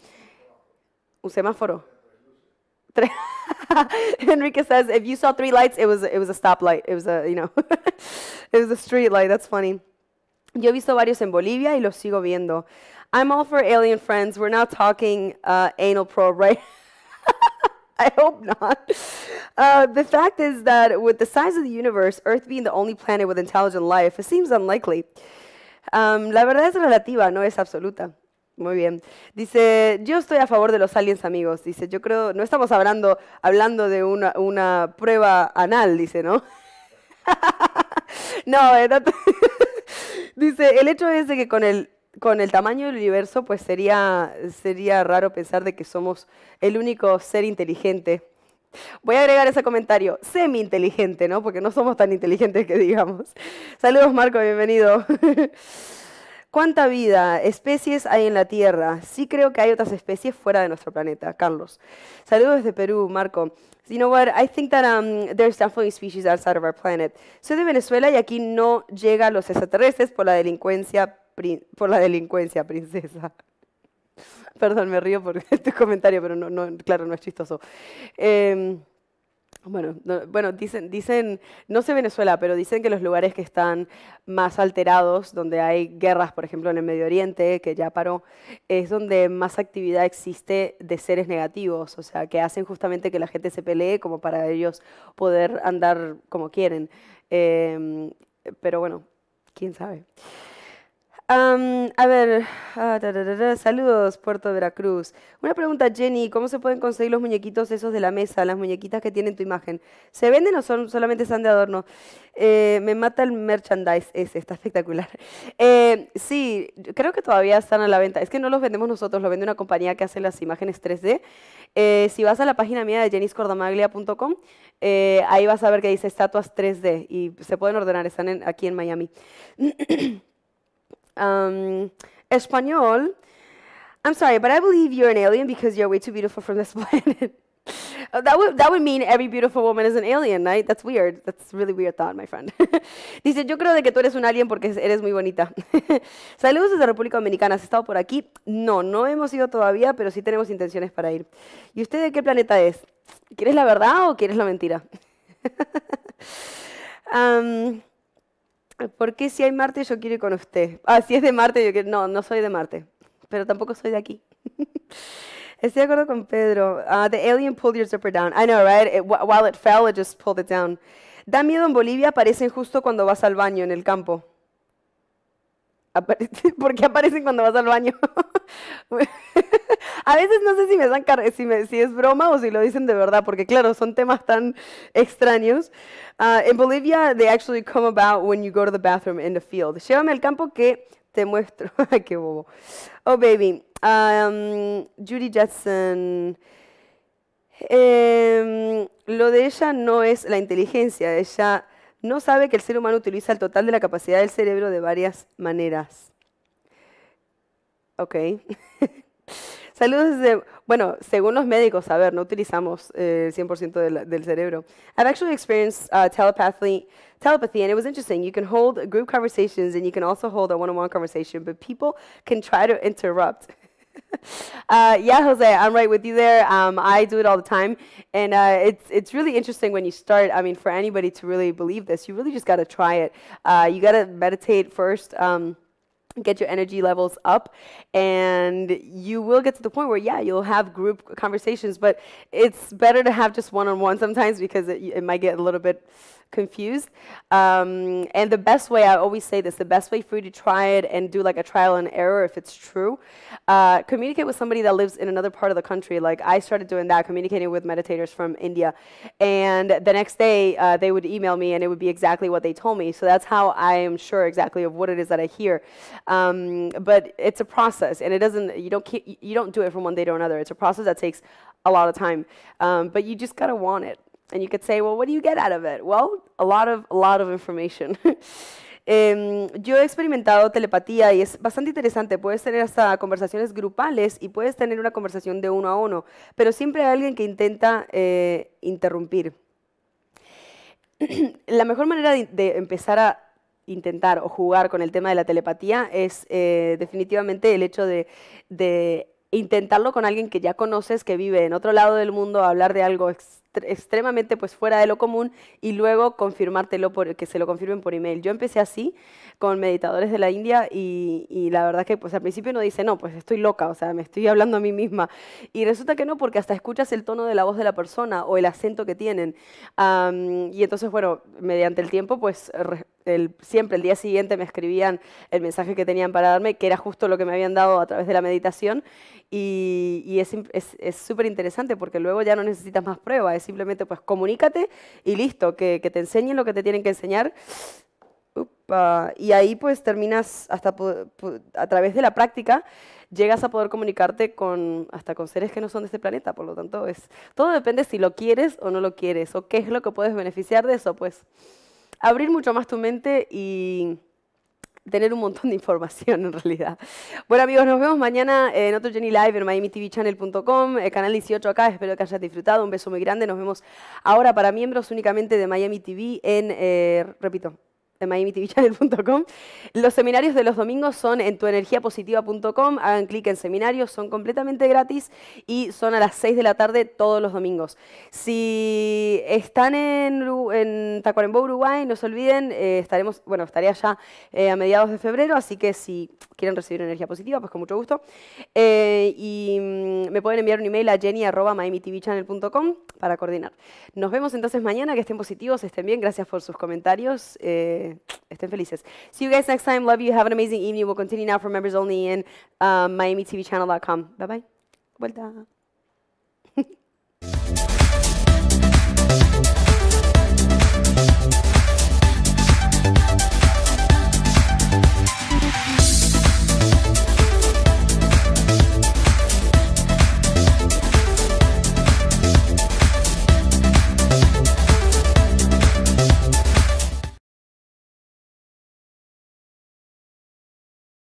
Un semáforo. Enrique says, if you saw three lights, it was it was a stoplight. It was a you know, it was a street light. That's funny. Yo he visto varios en Bolivia y los sigo viendo. I'm all for alien friends. We're not talking uh, anal probe, right? I hope not. Uh, the fact is that with the size of the universe, Earth being the only planet with intelligent life, it seems unlikely. Um, la verdad es relativa, no es absoluta. Muy bien. Dice, yo estoy a favor de los aliens amigos. Dice, yo creo, no estamos hablando, hablando de una, prueba anal, dice, ¿no? no, eh, Dice, el hecho es de que con el, con el tamaño del universo, pues sería, sería raro pensar de que somos el único ser inteligente. Voy a agregar ese comentario, semi-inteligente, ¿no? Porque no somos tan inteligentes que digamos. Saludos Marco, bienvenido. ¿Cuánta vida, especies hay en la Tierra? Sí creo que hay otras especies fuera de nuestro planeta. Carlos. Saludos desde Perú, Marco. You know what? I think that um, there's definitely species outside of our planet. Soy de Venezuela y aquí no llega los extraterrestres por la delincuencia, por la delincuencia, princesa. Perdón, me río por este comentario, pero no, claro, no es chistoso. Em, bueno, dicen, dicen, no sé Venezuela, pero dicen que los lugares que están más alterados, donde hay guerras, por ejemplo, en el Medio Oriente, que ya paró, es donde más actividad existe de seres negativos, o sea, que hacen justamente que la gente se pelee como para ellos poder andar como quieren. Em, pero bueno, quién sabe a ver, ah, saludos, Puerto Veracruz. Una pregunta, Jenny, ¿cómo se pueden conseguir los muñequitos esos de la mesa, las muñequitas que tienen tu imagen? ¿Se venden o son, solamente están de adorno? Eh, me mata el merchandise ese, está espectacular. Eh, sí, creo que todavía están a la venta. Es que no los vendemos nosotros, lo vende una compañía que hace las imágenes 3D. Eh, si vas a la página mía de jennyscordamaglia.com, ahí vas a ver que dice estatuas 3D y se pueden ordenar, están aquí en Miami. Um, español. I'm sorry, but I believe you're an alien because you're way too beautiful from this planet. Uh, that, would, that would mean every beautiful woman is an alien, right? That's weird. That's really weird thought, my friend. Dice, yo creo de que tú eres un alien porque eres muy bonita. Saludos desde República Dominicana. ¿Has estado por aquí? No, no hemos ido todavía, pero sí tenemos intenciones para ir. ¿Y usted de qué planeta es? ¿Quieres la verdad o quieres la mentira? um, ¿Por qué si hay Marte yo quiero ir con usted? Ah, si es de Marte, yo quiero... No, no soy de Marte, pero tampoco soy de aquí. Estoy de acuerdo con Pedro. Ah, the alien pulled your zipper down. I know, right? while it fell, it just pulled it down. Da miedo en Bolivia, aparecen justo cuando vas al baño en el campo. Porque ¿Por qué aparecen cuando vas al baño? a veces no sé si me si, si es broma o si lo dicen de verdad, porque claro, son temas tan extraños. Ah, en Bolivia, they actually come about when you go to the bathroom in the field. Llévame al campo que te muestro. qué bobo. Oh, baby. Um, Judy Jetson. Em, lo de ella no es la inteligencia, ella no sabe que el ser humano utiliza el total de la capacidad del cerebro de varias maneras. Ok. Saludos desde, bueno, según los médicos, a ver, no utilizamos eh, el 100% del, del, cerebro. I've actually experienced uh, telepathy, telepathy, and it was interesting. You can hold group conversations and you can also hold a one -on -one conversation, but people can try to interrupt. uh, yeah, Jose, I'm right with you there. Um, I do it all the time, and uh, it's it's really interesting when you start. I mean, for anybody to really believe this, you really just got to try it. Uh, you got to meditate first. Um, get your energy levels up and you will get to the point where yeah you'll have group conversations but it's better to have just one-on-one -on -one sometimes because it, it might get a little bit confused. Um, and the best way, I always say this, the best way for you to try it and do like a trial and error if it's true, uh, communicate with somebody that lives in another part of the country. Like I started doing that, communicating with meditators from India. And the next day uh, they would email me and it would be exactly what they told me. So that's how I am sure exactly of what it is that I hear. Um, but it's a process and it doesn't, you don't, you don't do it from one day to another. It's a process that takes a lot of time. Um, but you just gotta want it. And you could say, well, what do you get out of it? Well, a lot of, a lot of information. Em, yo he experimentado telepatía y es bastante interesante. Puedes tener hasta conversaciones grupales y puedes tener una conversación de uno a uno, pero siempre hay alguien que intenta eh, interrumpir. la mejor manera de, empezar a intentar o jugar con el tema de la telepatía es eh, definitivamente el hecho de, de intentarlo con alguien que ya conoces, que vive en otro lado del mundo, hablar de algo extremadamente pues fuera de lo común y luego confirmártelo, por, que se lo confirmen por email. Yo empecé así con meditadores de la India y, la verdad que pues al principio uno dice, no, pues estoy loca, o sea, me estoy hablando a mí misma. Y resulta que no, porque hasta escuchas el tono de la voz de la persona o el acento que tienen. y entonces, bueno, mediante el tiempo pues siempre el día siguiente me escribían el mensaje que tenían para darme, que era justo lo que me habían dado a través de la meditación. Y, es súper interesante porque luego ya no necesitas más pruebas, es simplemente pues comunícate y listo, que, te enseñen lo que te tienen que enseñar. Y ahí pues terminas hasta a través de la práctica llegas a poder comunicarte con hasta con seres que no son de este planeta, por lo tanto es todo depende si lo quieres o no lo quieres o qué es lo que puedes beneficiar de eso, pues abrir mucho más tu mente y tener un montón de información en realidad. Bueno amigos, nos vemos mañana en otro Jenny Live en miamitvchannel.com, el eh, canal 18 acá, espero que hayas disfrutado, un beso muy grande, nos vemos ahora para miembros únicamente de Miami TV en, eh, repito, de Los seminarios de los domingos son en tuenergiapositiva.com, hagan clic en seminarios, son completamente gratis y son a las 6 de la tarde todos los domingos. Si están en, en Tacuarembó, Uruguay, no se olviden, eh, estaremos, bueno, estaré allá eh, a mediados de febrero, así que si quieren recibir energía positiva, pues con mucho gusto. Eh, y mm, me pueden enviar un email a jenny.miamitvchannel.com para coordinar. Nos vemos entonces mañana, que estén positivos, estén bien, gracias por sus comentarios. estén felices. See you guys next time. Love you. Have an amazing evening. We'll continue now for members only in um, MiamiTVChannel.com. Bye bye. Vuelta.